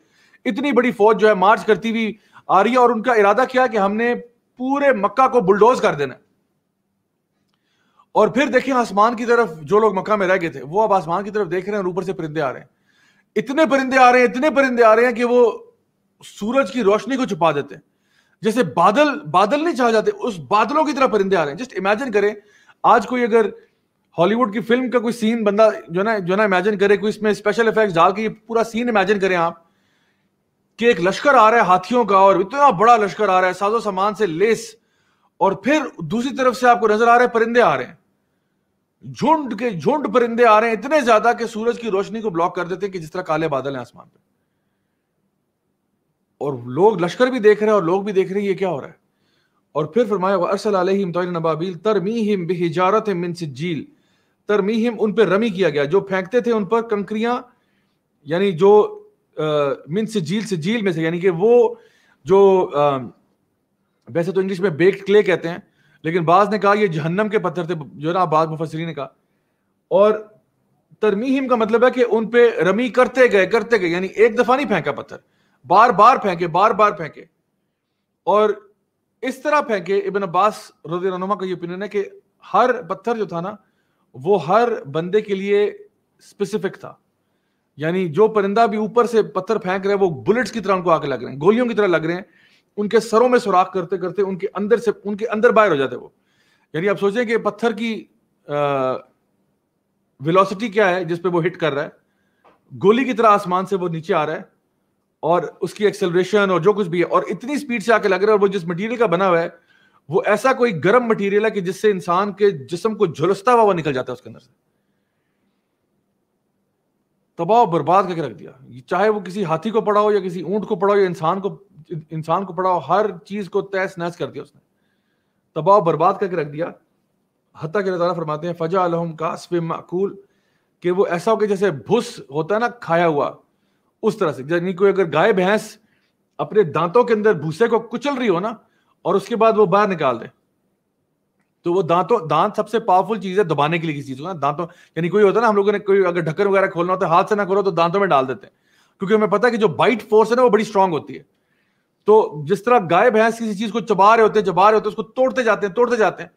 [SPEAKER 1] इतनी बड़ी फौज जो है मार्च करती हुई आ रही है और उनका इरादा क्या है कि हमने पूरे मक्का को बुलडोज कर देना और फिर देखिए आसमान की तरफ जो लोग मक्का में रह गए थे वो अब आसमान की तरफ देख रहे हैं और ऊपर से परिंदे आ रहे हैं इतने परिंदे आ रहे हैं इतने परिंदे आ रहे हैं कि वो सूरज की रोशनी को छुपा देते हैं जैसे बादल बादल नहीं छा जाते उस बादलों की तरह परिंदे आ रहे हैं जस्ट इमेजिन करें आज कोई अगर हॉलीवुड की फिल्म का कोई सीन बंदा जो ना जो ना इमेजिन करे कोई इसमें स्पेशल इफेक्ट डाल के पूरा सीन इमेजिन करें आप कि एक लश्कर आ रहा है हाथियों का और इतना बड़ा लश्कर आ रहा है साजो सामान से लेस और फिर दूसरी तरफ से आपको नजर आ रहे परिंदे आ रहे हैं झुंड के झुंड परिंदे आ रहे हैं इतने ज्यादा कि सूरज की रोशनी को ब्लॉक कर देते हैं कि जिस तरह काले बादल हैं आसमान पर और लोग लश्कर भी देख रहे हैं और लोग भी देख रहे हैं ये क्या हो रहा है और फिर फरमाया अरसलाबाबील तरमीहिम मिन उन पर रमी किया गया जो फेंकते थे उन पर कंकरियां यानी जो मिन से झील से झील में से यानी कि वो जो आ, वैसे तो इंग्लिश में बेक्ड क्ले कहते हैं लेकिन बाज ने कहा ये जहन्नम के पत्थर थे जो ना बाज मुफसरी ने कहा और तरमीम का मतलब है कि उन पे रमी करते गए करते गए यानी एक दफा नहीं फेंका पत्थर बार बार फेंके बार बार फेंके और इस तरह फेंके इबन अब्बास रजी का ये ओपिनियन है कि हर पत्थर जो था ना वो हर बंदे के लिए स्पेसिफिक था यानी जो परिंदा भी ऊपर से पत्थर फेंक रहे हैं वो बुलेट्स की तरह उनको आके लग रहे हैं गोलियों की तरह लग रहे हैं उनके सरों में सुराख करते करते उनके अंदर से उनके अंदर बाहर हो जाते वो यानी आप सोचें कि पत्थर की वेलोसिटी क्या है जिसपे वो हिट कर रहा है गोली की तरह आसमान से वो नीचे आ रहा है और उसकी एक्सेलरेशन और जो कुछ भी है और इतनी स्पीड से आके लग रहा है और वो जिस मटेरियल का बना हुआ है वो ऐसा कोई गर्म मटेरियल है कि जिससे इंसान के जिसम को झुलसता हुआ निकल जाता है उसके अंदर से तबाह बर्बाद करके रख दिया चाहे वो किसी हाथी को पड़ा हो या किसी ऊंट को पड़ा हो या इंसान को इंसान को पड़ा हो हर चीज को तय नहस कर दिया उसने तबाह बर्बाद करके रख दिया हत्या के तारा फरमाते हैं फजा अलहम का माकूल कि वो ऐसा हो कि जैसे भुस होता है ना खाया हुआ उस तरह से यानी कोई अगर गाय भैंस अपने दांतों के अंदर भूसे को कुचल रही हो ना और उसके बाद वो बाहर निकाल दे तो वो दांतों दांत सबसे पावरफुल चीज है दबाने के लिए किसी चीज को ना दांतों यानी कोई होता है ना हम लोगों ने कोई अगर ढक्कन वगैरह खोलना होता तो है हाथ से ना खोलो तो दांतों में डाल देते हैं क्योंकि हमें पता है कि जो बाइट फोर्स है ना वो बड़ी स्ट्रांग होती है तो जिस तरह गाय भैंस किसी चीज को चबा रहे होते हैं चबा रहे होते हैं उसको तोड़ते जाते हैं तोड़ते जाते हैं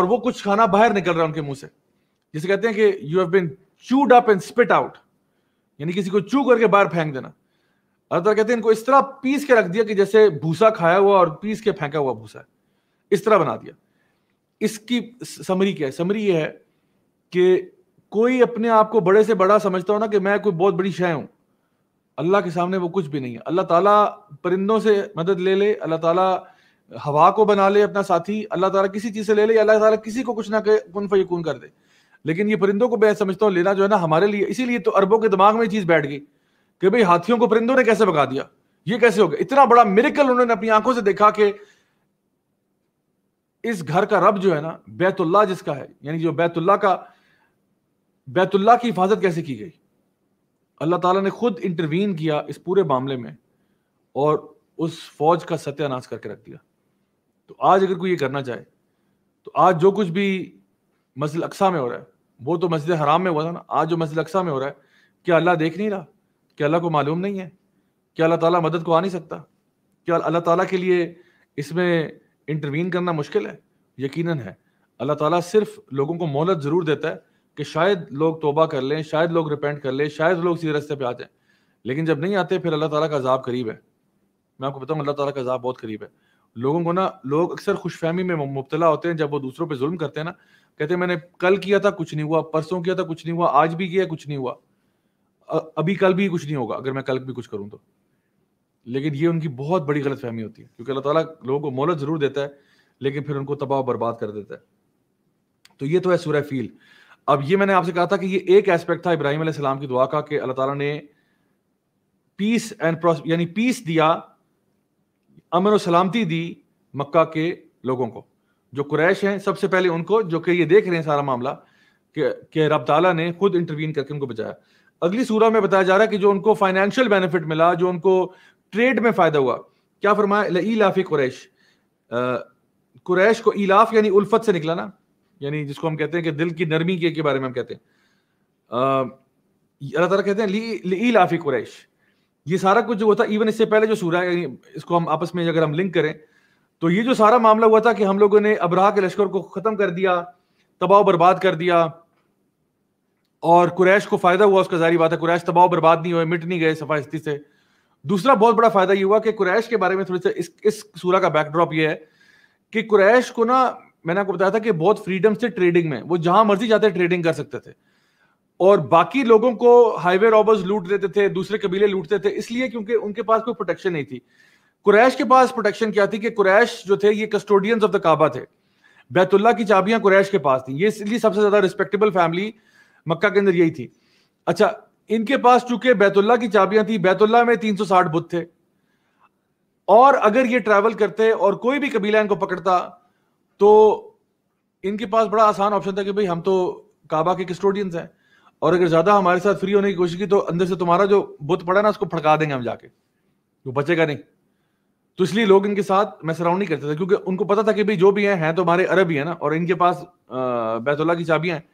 [SPEAKER 1] और वो कुछ खाना बाहर निकल रहा है उनके मुंह से जिसे कहते हैं कि यू हैव बिन चूड अप एंड स्पिट आउट यानी किसी को चू करके बाहर फेंक देना अर्थात कहते हैं इनको इस तरह पीस के रख दिया कि जैसे भूसा खाया हुआ और पीस के फेंका हुआ भूसा इस तरह बना दिया इसकी समरी क्या है समरी ये है कि कोई अपने आप को बड़े से बड़ा समझता हो ना कि मैं कोई बहुत बड़ी शय हूं अल्लाह के सामने वो कुछ भी नहीं है अल्लाह ताला परिंदों से मदद ले ले अल्लाह ताला हवा को बना ले अपना साथी अल्लाह ताला किसी चीज़ से ले ले अल्लाह ताला किसी को कुछ ना कुन फून कर दे लेकिन ये परिंदों को मैं समझता हूँ लेना जो है ना हमारे लिए इसीलिए तो अरबों के दिमाग में चीज़ बैठ गई कि भाई हाथियों को परिंदों ने कैसे भगा दिया ये कैसे हो गया इतना बड़ा मेरिकल उन्होंने अपनी आंखों से देखा कि इस घर का रब जो है ना बैतुल्ला जिसका है यानी जो बैतुल्ला का बैतुल्ला की हिफाजत कैसे की गई अल्लाह ताला ने खुद इंटरवीन किया इस पूरे मामले में और उस फौज का सत्यानाश करके रख दिया तो आज अगर कोई ये करना चाहे तो आज जो कुछ भी मस्जिद अक्सा में हो रहा है वो तो मस्जिद हराम में हुआ था ना आज जो मस्जिद अक्सा में हो रहा है क्या अल्लाह देख नहीं रहा क्या अल्लाह को मालूम नहीं है क्या अल्लाह ताला मदद को आ नहीं सकता क्या अल्लाह ताला के लिए इसमें इंटरवीन करना मुश्किल है यकीनन है अल्लाह ताला सिर्फ लोगों को मोहलत ज़रूर देता है कि शायद लोग तोबा कर लें शायद लोग रिपेंट कर लें शायद लोग सीधे रस्ते पे आ जाएं लेकिन जब नहीं आते फिर अल्लाह ताला का अजाब करीब है मैं आपको बताऊँ अल्लाह ताला का अजाब बहुत करीब है लोगों को ना लोग अक्सर खुशफहमी में मुबतला होते हैं जब वो दूसरों पर जुल्म करते हैं ना कहते हैं मैंने कल किया था कुछ नहीं हुआ परसों किया था कुछ नहीं हुआ आज भी किया कुछ नहीं हुआ अभी कल भी कुछ नहीं होगा अगर मैं कल भी कुछ करूँ तो लेकिन ये उनकी बहुत बड़ी गलत फहमी होती है क्योंकि अल्लाह ताला लोगों को मोहलत ज़रूर देता है लेकिन फिर उनको तबाह बर्बाद कर देता है तो ये तो है सूर्य फील अब ये मैंने आपसे कहा था कि ये एक एस्पेक्ट था इब्राहिम सलाम की दुआ का कि अल्लाह ताला ने पीस एंड यानी पीस दिया अमन और सलामती दी मक्का के लोगों को जो कुरैश हैं सबसे पहले उनको जो कि ये देख रहे हैं सारा मामला कि, कि रब ताला ने खुद इंटरवीन करके उनको बचाया अगली सूरह में बताया जा रहा है कि जो उनको फाइनेंशियल बेनिफिट मिला जो उनको ट्रेड में फायदा हुआ क्या फरमाया कुरैश कुरैश को इलाफ यानी उल्फत से निकला ना यानी जिसको हम कहते हैं कि दिल की नरमी के, के बारे में हम कहते हैं अल्लाह तारा कहते हैं ली, कुरैश ये सारा कुछ जो होता इवन इससे पहले जो सूरह इसको हम आपस में अगर हम लिंक करें तो ये जो सारा मामला हुआ था कि हम लोगों ने अबराह के लश्कर को ख़त्म कर दिया तबाह बर्बाद कर दिया और कुरैश को फ़ायदा हुआ उसका जारी बात है कुरैश तबाह बर्बाद नहीं हुए मिट नहीं गए सफाइस्ती से दूसरा बहुत बड़ा फायदा ये हुआ कि कुरैश के बारे में थोड़ी सा इस इस सूरा का बैकड्रॉप ये है कि कुरैश को ना मैंने आपको बताया था कि बहुत फ्रीडम से ट्रेडिंग में वो जहां मर्जी जाते ट्रेडिंग कर सकते थे और बाकी लोगों को हाईवे रॉबर्स लूट देते थे दूसरे कबीले लूटते थे इसलिए क्योंकि उनके पास कोई प्रोटेक्शन नहीं थी कुरैश के पास प्रोटेक्शन क्या थी कि कुरैश जो थे ये कस्टोडियंस ऑफ द काबा थे बैतुल्ला की चाबियां कुरैश के पास थी ये इसलिए सबसे ज्यादा रिस्पेक्टेबल फैमिली मक्का के अंदर यही थी अच्छा इनके पास चूंकि बैतुल्ला की चाबियां थी बैतुल्ला में 360 बुत थे और अगर ये ट्रैवल करते और कोई भी कबीला इनको पकड़ता तो इनके पास बड़ा आसान ऑप्शन था कि भाई हम तो काबा के कस्टोडियंस हैं और अगर ज्यादा हमारे साथ फ्री होने की कोशिश की तो अंदर से तुम्हारा जो बुत पड़ा ना उसको फड़का देंगे हम जाके वो बचेगा नहीं तो इसलिए लोग इनके साथ मैं सराउंड नहीं करते थे क्योंकि उनको पता था कि भाई जो भी हैं हैं तो हमारे अरब ही है ना और इनके पास बैतुल्ला की चाबियां हैं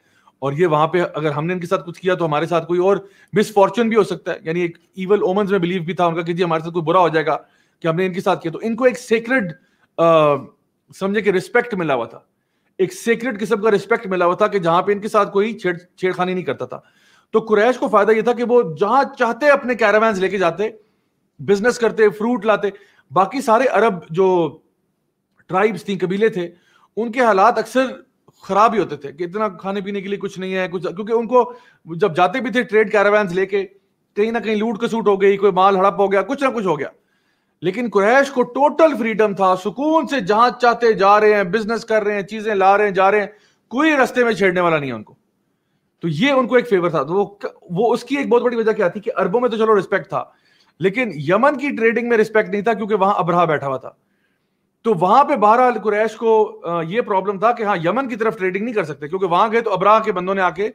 [SPEAKER 1] और ये वहां पे अगर हमने इनके साथ कुछ किया तो हमारे साथ कोई और मिसफॉर्चून भी हो सकता है यानी एक इवल ओमन्स में बिलीव भी था उनका कि जी हमारे साथ कोई बुरा हो जाएगा कि हमने इनके साथ किया तो इनको एक सेक्रेट समझे कि रिस्पेक्ट मिला हुआ था एक सेक्रेट किस्म का रिस्पेक्ट मिला हुआ था कि जहां पे इनके साथ कोई छेड़ छेड़खानी नहीं करता था तो कुरैश को फायदा यह था कि वो जहां चाहते अपने कैरावैंस लेके जाते बिजनेस करते फ्रूट लाते बाकी सारे अरब जो ट्राइब्स थी कबीले थे उनके हालात अक्सर खराब ही होते थे कि इतना खाने पीने के लिए कुछ नहीं है कुछ क्योंकि उनको जब जाते भी थे ट्रेड कैरावैन लेके कहीं ना कहीं लूट कसूट हो गई कोई माल हड़प हो गया कुछ ना कुछ हो गया लेकिन कुरैश को टोटल फ्रीडम था सुकून से जहां चाहते जा रहे हैं बिजनेस कर रहे हैं चीजें ला रहे हैं जा रहे हैं कोई रस्ते में छेड़ने वाला नहीं है उनको तो ये उनको एक फेवर था तो वो वो उसकी एक बहुत बड़ी वजह क्या थी कि अरबों में तो चलो रिस्पेक्ट था लेकिन यमन की ट्रेडिंग में रिस्पेक्ट नहीं था क्योंकि वहां अबरहा बैठा हुआ था तो वहां पे बहरहाल कुरैश को ये प्रॉब्लम था कि हाँ यमन की तरफ ट्रेडिंग नहीं कर सकते क्योंकि वहां गए तो अब्राह के बंदों ने आके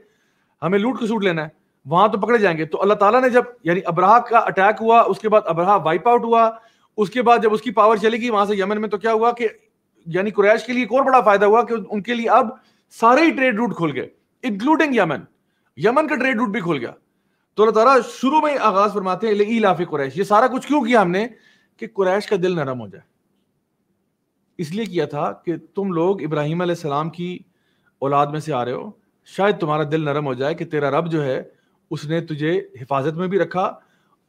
[SPEAKER 1] हमें लूट कसूट सूट लेना है वहां तो पकड़े जाएंगे तो अल्लाह ताला ने जब यानी अब्राह का अटैक हुआ उसके बाद अब्राह वाइप आउट हुआ उसके बाद जब उसकी पावर चली गई वहां से यमन में तो क्या हुआ कि यानी कुरैश के लिए एक और बड़ा फायदा हुआ कि उनके लिए अब सारे ही ट्रेड रूट खुल गए इंक्लूडिंग यमन यमन का ट्रेड रूट भी खुल गया तो अल्लाह तारा शुरू में आगाज फरमाते हैं लाफे कुरैश ये सारा कुछ क्यों किया हमने कि कुरैश का दिल नरम हो जाए इसलिए किया था कि तुम लोग इब्राहिम सलाम की औलाद में से आ रहे हो शायद तुम्हारा दिल नरम हो जाए कि तेरा रब जो है उसने तुझे हिफाजत में भी रखा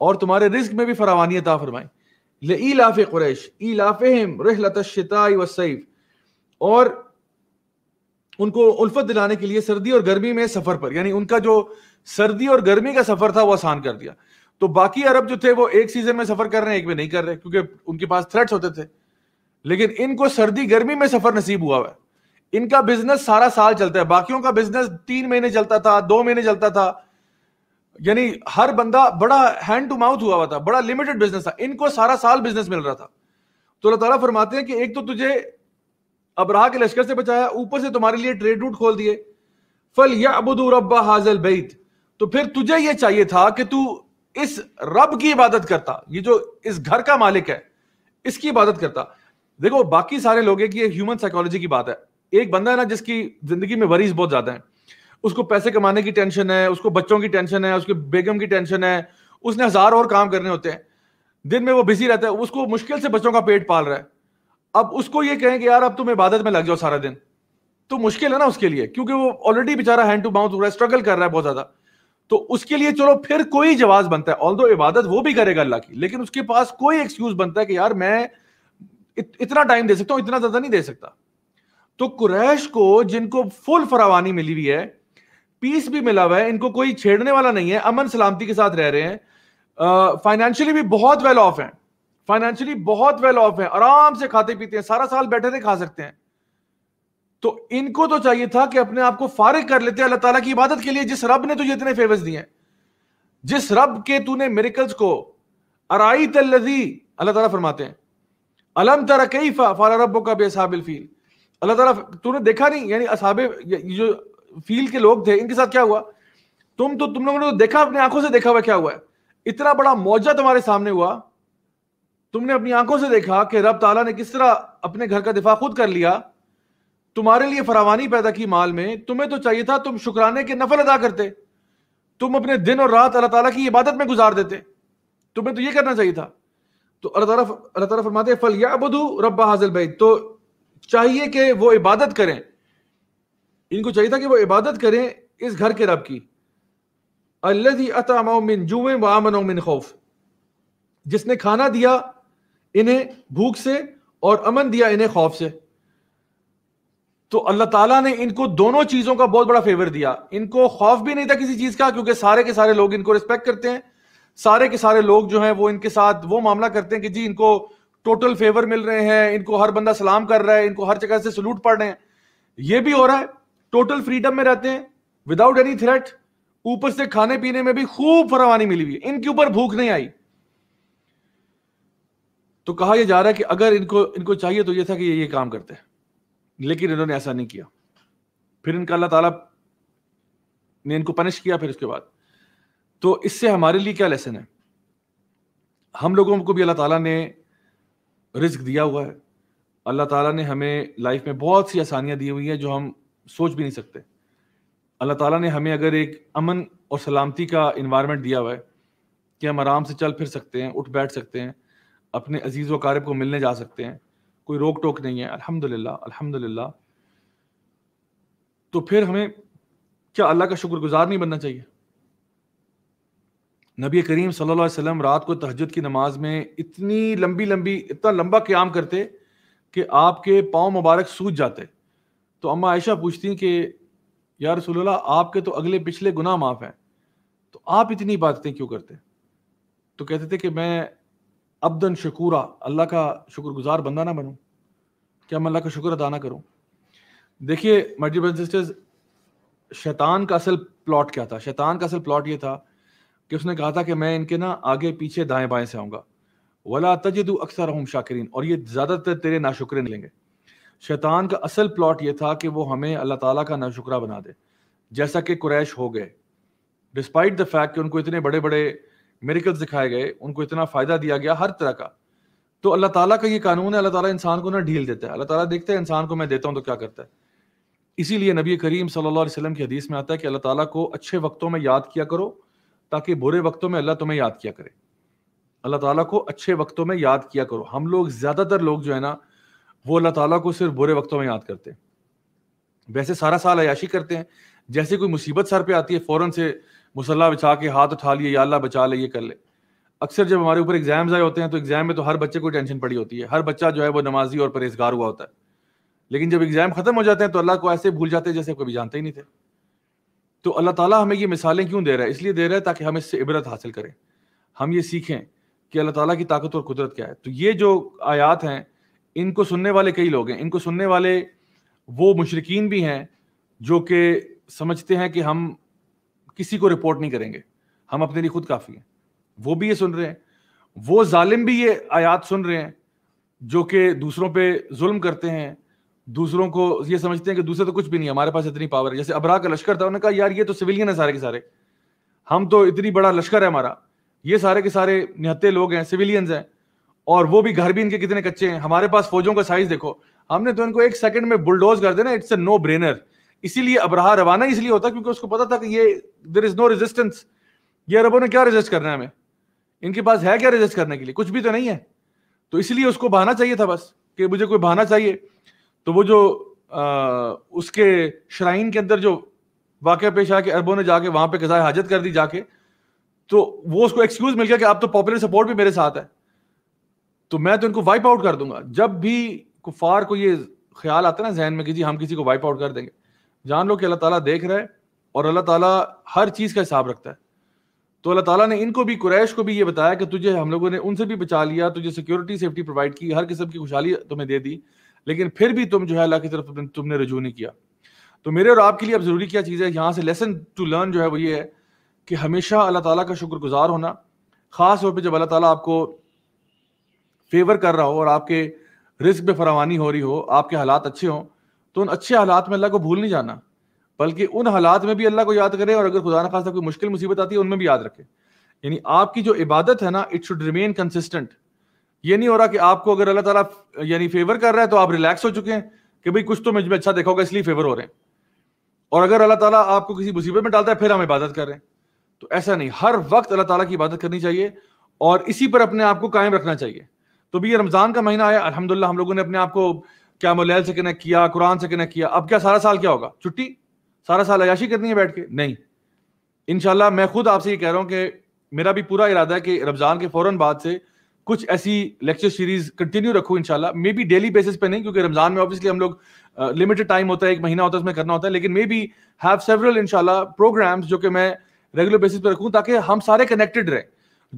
[SPEAKER 1] और तुम्हारे रिस्क में भी फरावानी अता फरमाई लाफ कुरैश ई लाफिम रहलतशाई और उनको उल्फत दिलाने के लिए सर्दी और गर्मी में सफर पर यानी उनका जो सर्दी और गर्मी का सफर था वो आसान कर दिया तो बाकी अरब जो थे वो एक सीजन में सफर कर रहे हैं एक में नहीं कर रहे क्योंकि उनके पास थ्रेट्स होते थे लेकिन इनको सर्दी गर्मी में सफर नसीब हुआ है इनका बिजनेस सारा साल चलता है बाकियों का बिजनेस तीन महीने चलता था दो महीने चलता था यानी हर बंदा बड़ा हैंड टू माउथ हुआ हुआ था बड़ा लिमिटेड बिजनेस था इनको सारा साल बिजनेस मिल रहा था तो अल्लाह तला फरमाते हैं कि एक तो तुझे अबराह के लश्कर से बचाया ऊपर से तुम्हारे लिए ट्रेड रूट खोल दिए फल या अबूदू रब्बा हाजल बैत तो फिर तुझे यह चाहिए था कि तू इस रब की इबादत करता ये जो इस घर का मालिक है इसकी इबादत करता देखो बाकी सारे लोग है कि ह्यूमन साइकोलॉजी की बात है एक बंदा है ना जिसकी जिंदगी में वरीज बहुत ज्यादा है उसको पैसे कमाने की टेंशन है उसको बच्चों की टेंशन है उसके बेगम की टेंशन है उसने हजार और काम करने होते हैं दिन में वो बिजी रहता है उसको मुश्किल से बच्चों का पेट पाल रहा है अब उसको ये कहें कि यार अब तुम इबादत में लग जाओ सारा दिन तो मुश्किल है ना उसके लिए क्योंकि वो ऑलरेडी बेचारा हैंड टू माउथ हो रहा है स्ट्रगल कर रहा है बहुत ज्यादा तो उसके लिए चलो फिर कोई जवाब बनता है ऑल दो इबादत वो भी करेगा अल्लाह की लेकिन उसके पास कोई एक्सक्यूज बनता है कि यार मैं इत, इतना टाइम दे सकता हूं इतना ज्यादा नहीं दे सकता तो कुरैश को जिनको फुल फरावानी मिली हुई है पीस भी मिला हुआ है इनको कोई छेड़ने वाला नहीं है अमन सलामती के साथ रह रहे हैं फाइनेंशियली भी बहुत वेल ऑफ है फाइनेंशियली बहुत वेल ऑफ है आराम से खाते पीते हैं सारा साल बैठे थे खा सकते हैं तो इनको तो चाहिए था कि अपने आप को फारिग कर लेते अल्लाह ताला की इबादत के लिए जिस रब ने तुझे इतने फेवर्स दिए जिस रब के तूने मेरिकल्स को अराई तल्लजी अल्लाह ताला फरमाते हैं अलम तरा कई फाल रबो का बेसाबिल फील अल्लाह तला तूने देखा नहीं यानी असाबे जो फील के लोग थे इनके साथ क्या हुआ तुम तो तुम लोगों ने तो देखा अपनी आंखों से देखा हुआ क्या हुआ है इतना बड़ा मौजा तुम्हारे सामने हुआ तुमने अपनी आंखों से देखा कि रब ताला ने किस तरह अपने घर का दिफा खुद कर लिया तुम्हारे लिए फरावानी पैदा की माल में तुम्हें तो चाहिए था तुम शुक्राने के नफल अदा करते तुम अपने दिन और रात अल्लाह ताला की इबादत में गुजार देते तुम्हें तो ये करना चाहिए था तो अल्लाह ताला फरमाते हैं फल याबुदू हाजिल बैत तो चाहिए कि वो इबादत करें इनको चाहिए था कि वो इबादत करें इस घर के रब की अल्लजी अतमाउ मिन व मिन खौफ जिसने खाना दिया इन्हें भूख से और अमन दिया इन्हें खौफ से तो अल्लाह ताला ने इनको दोनों चीजों का बहुत बड़ा फेवर दिया इनको खौफ भी नहीं था किसी चीज का क्योंकि सारे के सारे लोग इनको रिस्पेक्ट करते हैं सारे के सारे लोग जो हैं वो इनके साथ वो मामला करते हैं कि जी इनको टोटल फेवर मिल रहे हैं इनको हर बंदा सलाम कर रहा है इनको हर जगह से सलूट पड़ रहे हैं ये भी हो रहा है टोटल फ्रीडम में रहते हैं विदाउट एनी थ्रेट ऊपर से खाने पीने में भी खूब फरावानी मिली हुई है इनके ऊपर भूख नहीं आई तो कहा यह जा रहा है कि अगर इनको इनको चाहिए तो यह था कि ये ये काम करते हैं लेकिन इन्होंने ऐसा नहीं किया फिर इनका अल्लाह ताला ने इनको पनिश किया फिर उसके बाद तो इससे हमारे लिए क्या लेसन है हम लोगों को भी अल्लाह ताला ने रिस्क दिया हुआ है अल्लाह ताला ने हमें लाइफ में बहुत सी आसानियाँ दी हुई हैं जो हम सोच भी नहीं सकते अल्लाह ताला ने हमें अगर एक अमन और सलामती का इन्वायरमेंट दिया हुआ है कि हम आराम से चल फिर सकते हैं उठ बैठ सकते हैं अपने अजीज़ वकारब को मिलने जा सकते हैं कोई रोक टोक नहीं है अल्हम्दुलिल्लाह अल्हम्दुलिल्लाह तो फिर हमें क्या अल्लाह का शुक्रगुजार नहीं बनना चाहिए नबी करीम सल्लल्लाहु अलैहि वसल्लम रात को तहजद की नमाज में इतनी लंबी लंबी इतना लंबा क्याम करते कि आपके पाँव मुबारक सूझ जाते तो अम्मा आयशा पूछती कि यार रसोल्ला आपके तो अगले पिछले गुनाह माफ़ हैं तो आप इतनी इबादतें क्यों करते तो कहते थे कि मैं अब्दन शकूरा अल्लाह का शुक्रगुजार बंदा ना बनूँ क्या मैं अल्लाह का शुक्र अदा ना करूँ देखिए मर्जी सिस्टर्स शैतान का असल प्लॉट क्या था शैतान का असल प्लॉट ये था कि उसने कहा था कि मैं इनके ना आगे पीछे दाएं बाएं से आऊँगा वला तजदू अक्सर हम शाकरीन और ये ज़्यादातर तेरे नाशुक्रे निकलेंगे शैतान का असल प्लॉट ये था कि वो हमें अल्लाह ताला का नाशुक्रा बना दे जैसा कि कुरैश हो गए डिस्पाइट द फैक्ट कि उनको इतने बड़े बड़े मेरिकल्स दिखाए गए उनको इतना फ़ायदा दिया गया हर तरह का तो अल्लाह ताला का ये कानून है अल्लाह ताला इंसान को ना ढील देता है अल्लाह ताला देखता है इंसान को मैं देता हूँ तो क्या करता है इसीलिए नबी करीम सल्लल्लाहु अलैहि वसल्लम की हदीस में आता है कि अल्लाह ताला को अच्छे वक्तों में याद किया करो ताकि बुरे वक्तों में अल्लाह तुम्हें याद किया करे अल्लाह ताला को अच्छे वक्तों में याद किया करो हम लोग ज़्यादातर लोग जो है ना वो अल्लाह ताला को सिर्फ बुरे वक्तों में याद करते हैं वैसे सारा साल अयाशी करते हैं जैसे कोई मुसीबत सर पे आती है फ़ौरन से मुसल्ला बिछा के हाथ उठा लिए या अल्लाह बचा ले ये कर ले अक्सर जब हमारे ऊपर एग्जाम्स आए होते हैं तो एग्जाम में तो हर बच्चे को टेंशन पड़ी होती है हर बच्चा जो है वो नमाजी और परहेजगार हुआ होता है लेकिन जब एग्जाम खत्म हो जाते हैं तो अल्लाह को ऐसे भूल जाते हैं जैसे कभी जानते ही नहीं थे तो अल्लाह ताला हमें ये मिसालें क्यों दे रहा है इसलिए दे रहा है ताकि हम इससे इबरत हासिल करें हम ये सीखें कि अल्लाह ताला की ताकत और कुदरत क्या है तो ये जो आयात हैं इनको सुनने वाले कई लोग हैं इनको सुनने वाले वो मुशरकिन भी हैं जो कि समझते हैं कि हम किसी को रिपोर्ट नहीं करेंगे हम अपने लिए खुद काफ़ी हैं वो भी ये सुन रहे हैं वो ालिम भी ये आयात सुन रहे हैं जो कि दूसरों पर म करते हैं दूसरों को ये समझते हैं कि दूसरे तो कुछ भी नहीं हमारे पास इतनी पावर है जैसे अबरा का लश्कर था उन्होंने कहा यार ये तो सिविलियन है सारे के सारे हम तो इतनी बड़ा लश्कर है हमारा ये सारे के सारे निहत्ते लोग हैं सिविलियंस हैं और वो भी घर भी इनके कितने कच्चे हैं हमारे पास फौजों का साइज देखो हमने तो इनको एक सेकंड में बुलडोज कर देना इट्स अ नो ब्रेनर इसीलिए अबराह रवाना इसलिए होता क्योंकि उसको पता था कि ये देर इज नो रेजिस्टेंस ये अरबों ने क्या रेजिस्ट करना है हमें इनके पास है क्या रेजिस्ट करने के लिए कुछ भी तो नहीं है तो इसलिए उसको बहाना चाहिए था बस कि मुझे कोई बहाना चाहिए तो वो जो आ, उसके श्राइन के अंदर जो वाक़ पेश आया कि अरबों ने जाके वहां पे कजाए हाजत कर दी जाके तो वो उसको एक्सक्यूज़ मिल गया कि आप तो पॉपुलर सपोर्ट भी मेरे साथ है तो मैं तो इनको वाइप आउट कर दूंगा जब भी कुफार को ये ख्याल आता है ना जहन में कि जी हम किसी को वाइप आउट कर देंगे जान लो कि अल्लाह ताला देख रहा है और अल्लाह ताला हर चीज़ का हिसाब रखता है तो अल्लाह ताला ने इनको भी कुरैश को भी ये बताया कि तुझे हम लोगों ने उनसे भी बचा लिया तुझे सिक्योरिटी सेफ्टी प्रोवाइड की हर किस्म की खुशहाली तुम्हें तो दे दी लेकिन फिर भी तुम जो है अल्लाह की तरफ तुमने रजू नहीं किया तो मेरे और आपके लिए अब ज़रूरी क्या चीज़ है यहाँ से लेसन टू लर्न जो है वो ये है कि हमेशा अल्लाह ताला का शुक्रगुजार होना ख़ास तौर पे जब अल्लाह ताला आपको फेवर कर रहा हो और आपके रिस्क पे फरावानी हो रही हो आपके हालात अच्छे हों तो उन अच्छे हालात में अल्लाह को भूल नहीं जाना बल्कि उन हालात में भी अल्लाह को याद करें और अगर खुदा ना खासा कोई मुश्किल मुसीबत आती है उनमें भी याद रखें यानी आपकी जो इबादत है ना इट शुड रिमेन कंसिस्टेंट ये नहीं हो रहा कि आपको अगर अल्लाह ताला यानी फेवर कर रहा है तो आप रिलैक्स हो चुके हैं कि भाई कुछ तो मुझ में अच्छा देखा होगा इसलिए फेवर हो रहे हैं और अगर अल्लाह ताला आपको किसी मुसीबत में डालता है फिर हम इबादत कर रहे हैं तो ऐसा नहीं हर वक्त अल्लाह ताला की इबादत करनी चाहिए और इसी पर अपने आप को कायम रखना चाहिए तो भी रमज़ान का महीना आया अलहमदिल्ला हम लोगों ने अपने आप को क्या मोलैल से कनेक्ट किया कुरान से कनेक्ट किया अब क्या सारा साल क्या होगा छुट्टी सारा साल अयाशी करनी है बैठ के नहीं इन मैं खुद आपसे ये कह रहा हूँ कि मेरा भी पूरा इरादा है कि रमज़ान के फौरन बाद से कुछ ऐसी लेक्चर सीरीज कंटिन्यू रखूँ इनशाला मे बी डेली बेसिस पे नहीं क्योंकि रमजान में ऑब्वियसली हम लोग लिमिटेड टाइम होता है एक महीना होता है उसमें करना होता है लेकिन मे बी हैव सेवरल इनशाला प्रोग्राम्स जो कि मैं रेगुलर बेसिस पे रखूँ ताकि हम सारे कनेक्टेड रहें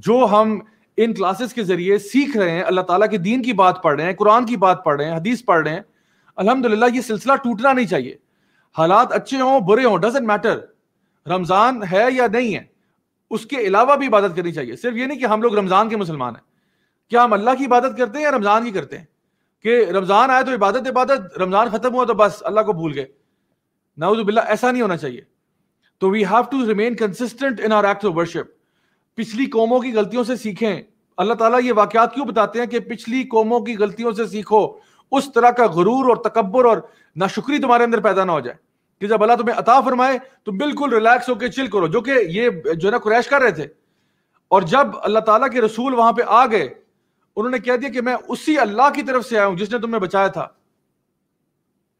[SPEAKER 1] जो हम इन क्लासेस के जरिए सीख रहे हैं अल्लाह ताला के दीन की बात पढ़ रहे हैं कुरान की बात पढ़ रहे हैं हदीस पढ़ रहे हैं अल्हम्दुलिल्लाह ये सिलसिला टूटना नहीं चाहिए हालात अच्छे हों बुरे हों डजेंट मैटर रमज़ान है या नहीं है उसके अलावा भी इबादत करनी चाहिए सिर्फ ये नहीं कि हम लोग रमज़ान के मुसलमान हैं क्या हम अल्लाह की इबादत करते हैं या रमज़ान की करते हैं कि रमज़ान आया तो इबादत इबादत रमज़ान ख़त्म हुआ तो बस अल्लाह को भूल गए नाउजुबिल्ला ऐसा नहीं होना चाहिए तो we have to remain consistent in our act of worship पिछली कौमों की गलतियों से सीखें अल्लाह ताला ये वाकयात क्यों बताते हैं कि पिछली कौमों की गलतियों से सीखो उस तरह का गरूर और तकबर और नाशुक्री तुम्हारे अंदर पैदा ना हो जाए कि जब अल्लाह तुम्हें अता फरमाए तो बिल्कुल रिलैक्स होकर चिल करो जो कि ये जो ना कुरैश कर रहे थे और जब अल्लाह ताला के रसूल वहां पे आ गए उन्होंने कह दिया कि मैं उसी अल्लाह की तरफ से आया हूं जिसने तुम्हें बचाया था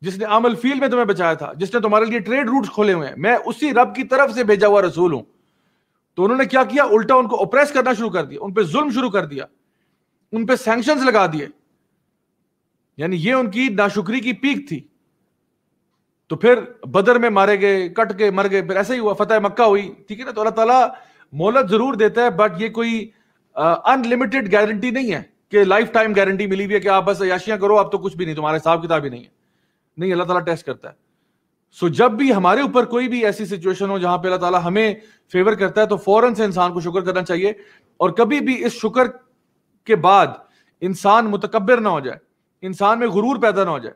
[SPEAKER 1] जिसने आमल फील में तुम्हें बचाया था जिसने तुम्हारे लिए ट्रेड रूट खोले हुए हैं मैं उसी रब की तरफ से भेजा हुआ रसूल हूं तो उन्होंने क्या किया उल्टा उनको ओप्रेस करना शुरू कर दिया उन पर जुल्म शुरू कर दिया उन पर सेंक्शन लगा दिए यानी ये उनकी नाशुक्री की पीक थी तो फिर बदर में मारे गए कट के मर गए फिर ऐसे ही हुआ फतेह मक्का हुई ठीक है ना तो अल्लाह ताला मोहलत जरूर देता है बट ये कोई अनलिमिटेड गारंटी नहीं है कि लाइफ टाइम गारंटी मिली हुई है कि आप बस अयाशियां करो आप तो कुछ भी नहीं तुम्हारे हिसाब किताब ही नहीं है नहीं अल्लाह ताला टेस्ट करता है सो so, जब भी हमारे ऊपर कोई भी ऐसी सिचुएशन हो जहां पे अल्लाह ताला हमें फेवर करता है तो फौरन से इंसान को शुक्र करना चाहिए और कभी भी इस शुक्र के बाद इंसान मुतकबर ना हो जाए इंसान में गुरूर पैदा ना हो जाए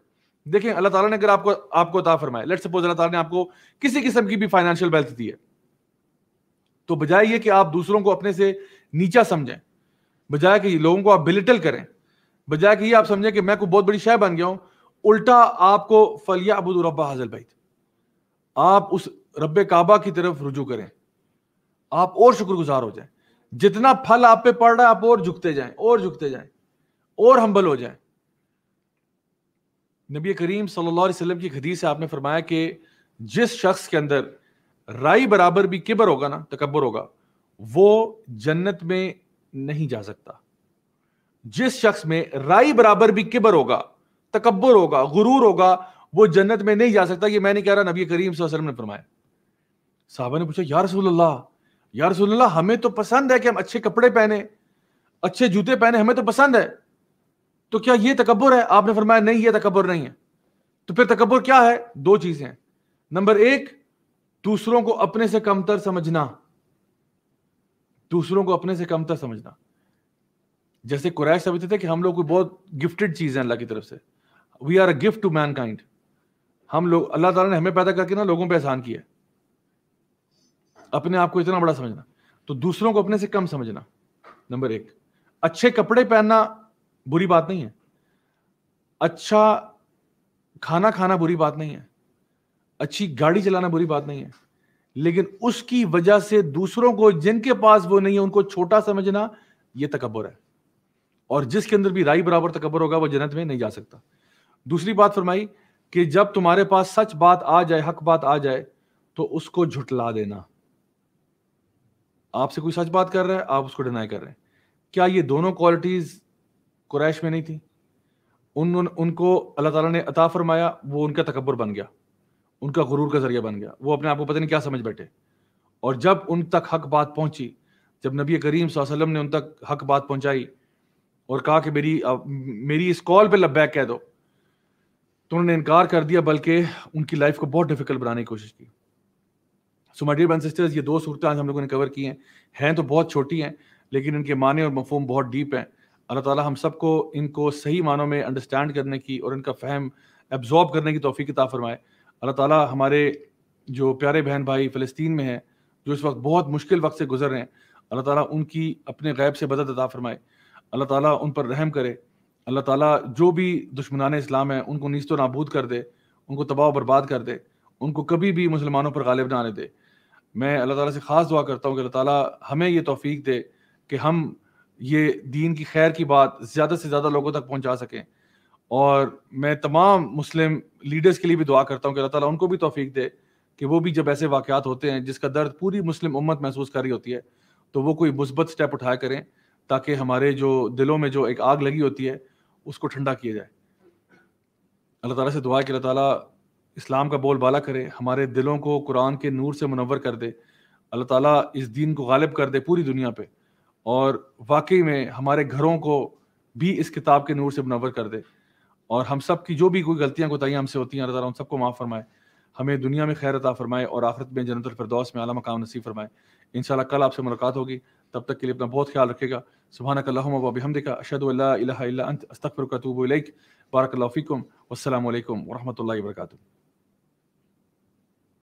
[SPEAKER 1] देखें अल्लाह ताला ने अगर आपको आपको अता फरमाया लेट सपोज अल्लाह ताला ने आपको किसी किस्म की भी फाइनेंशियल वेल्थ दी है तो बजाय ये कि आप दूसरों को अपने से नीचा समझें बजाय कि लोगों को आप बिलिटल करें बजाय कि ये आप समझें कि मैं कोई बहुत बड़ी शह बन गया हूं उल्टा आपको फलिया अबू रबा हाजल भाई आप उस रब काबा की तरफ रुजू करें आप और शुक्रगुजार हो जाए जितना फल आप पे पड़ रहा है आप और झुकते जाए और झुकते जाए और हम्बल हो जाए नबी करीम सल्लल्लाहु अलैहि वसल्लम की खदी से आपने फरमाया कि जिस शख्स के अंदर राई बराबर भी किबर होगा ना तकबर होगा वो जन्नत में नहीं जा सकता जिस शख्स में राई बराबर भी किबर होगा तकबर होगा गुरूर होगा वो जन्नत में नहीं जा सकता ये मैंने कह रहा नबी करीम वसल्लम ने फरमाया साहबा ने पूछा यार रसूलुल्लाह यार रसूलुल्लाह हमें तो पसंद है कि हम अच्छे कपड़े पहने अच्छे जूते पहने हमें तो पसंद है तो क्या ये तकबर है आपने फरमाया नहीं ये तकबर नहीं है तो फिर तकबर क्या है दो चीजें नंबर एक दूसरों को अपने से कमतर समझना दूसरों को अपने से कमतर समझना जैसे कुरैश समझते तो थे कि हम लोग को बहुत गिफ्टेड चीज़ है अल्लाह की तरफ से we are a gift to mankind हम लोग अल्लाह ताला ने हमें पैदा करके ना लोगों पर एहसान किया अपने आप को इतना बड़ा समझना तो दूसरों को अपने से कम समझना नंबर एक अच्छे कपड़े पहनना बुरी बात नहीं है अच्छा खाना खाना बुरी बात नहीं है अच्छी गाड़ी चलाना बुरी बात नहीं है लेकिन उसकी वजह से दूसरों को जिनके पास वो नहीं है उनको छोटा समझना ये तकबर है और जिसके अंदर भी राई बराबर तकबर होगा वो जन्नत में नहीं जा सकता दूसरी बात फरमाई कि जब तुम्हारे पास सच बात आ जाए हक बात आ जाए तो उसको झुटला देना आपसे कोई सच बात कर रहा है आप उसको डिनाई कर रहे हैं क्या ये दोनों क्वालिटीज कुरैश में नहीं थी उन, उन उनको अल्लाह ताला ने अता फरमाया वो उनका तकबर बन गया उनका गुरूर का जरिया बन गया वो अपने आप को पता नहीं क्या समझ बैठे और जब उन तक हक बात पहुंची जब नबी करीम वसल्लम ने उन तक हक बात पहुंचाई और कहा कि मेरी मेरी इस कॉल पे लब्बैक कह दो तो उन्होंने इनकार कर दिया बल्कि उनकी लाइफ को बहुत डिफिकल्ट बनाने की कोशिश की सो माई डियर सिस्टर्स ये दो सूरतें आज हम लोगों ने कवर की हैं हैं तो बहुत छोटी हैं लेकिन इनके माने और मफहम बहुत डीप हैं अल्लाह ताला हम सबको इनको सही मानों में अंडरस्टैंड करने की और इनका फहम एब्जॉर्ब करने की तोफ़ी किताब फरमाए अल्लाह ताला हमारे जो प्यारे बहन भाई फ़लस्तीन में हैं जो इस वक्त बहुत मुश्किल वक्त से गुजर रहे हैं अल्लाह ताला उनकी अपने गैब से मदद अदा फरमाए अल्लाह ताला उन पर रहम करे अल्लाह ताला जो भी दुश्मनान इस्लाम है उनको नीस्त नाबूद कर दे उनको तबाह बर्बाद कर दे उनको कभी भी मुसलमानों पर गालिब ना आने दे मैं अल्लाह ताला से ख़ास दुआ करता हूँ कि अल्लाह ताला हमें ये तोफ़ी दे कि हम ये दीन की खैर की बात ज़्यादा से ज़्यादा लोगों तक पहुँचा सकें और मैं तमाम मुस्लिम लीडर्स के लिए भी दुआ करता हूँ कि अल्लाह ताला उनको भी तोफीक दे कि वो भी जब ऐसे वाक़ात होते हैं जिसका दर्द पूरी मुस्लिम उम्मत महसूस कर रही होती है तो वो कोई मुस्बत स्टेप उठाया करें ताकि हमारे जो दिलों में जो एक आग लगी होती है उसको ठंडा किया जाए अल्लाह ताला से दुआ है कि अल्लाह ताला इस्लाम का बोल बाला करे हमारे दिलों को कुरान के नूर से मुनवर कर दे अल्लाह ताला इस दीन को गालिब कर दे पूरी दुनिया पे और वाकई में हमारे घरों को भी इस किताब के नूर से मुनवर कर दे और हम सब की जो भी कोई गलतियां कोताहियां हमसे होती हैं अल्लाह उन सबको माफ़ फरमाए हमें दुनिया में खैर अता फरमाए और आखिरत में जन्नत फिरदौस में आला मकाम नसीब फरमाए इन कल आपसे मुलाकात होगी तब तक के लिए अपना बहुत ख्याल रखेगा सुबहाना हम देखा अशद अंत अस्तफ़र कतूब बारक फ़ीकम वालकम वरहमल वर्का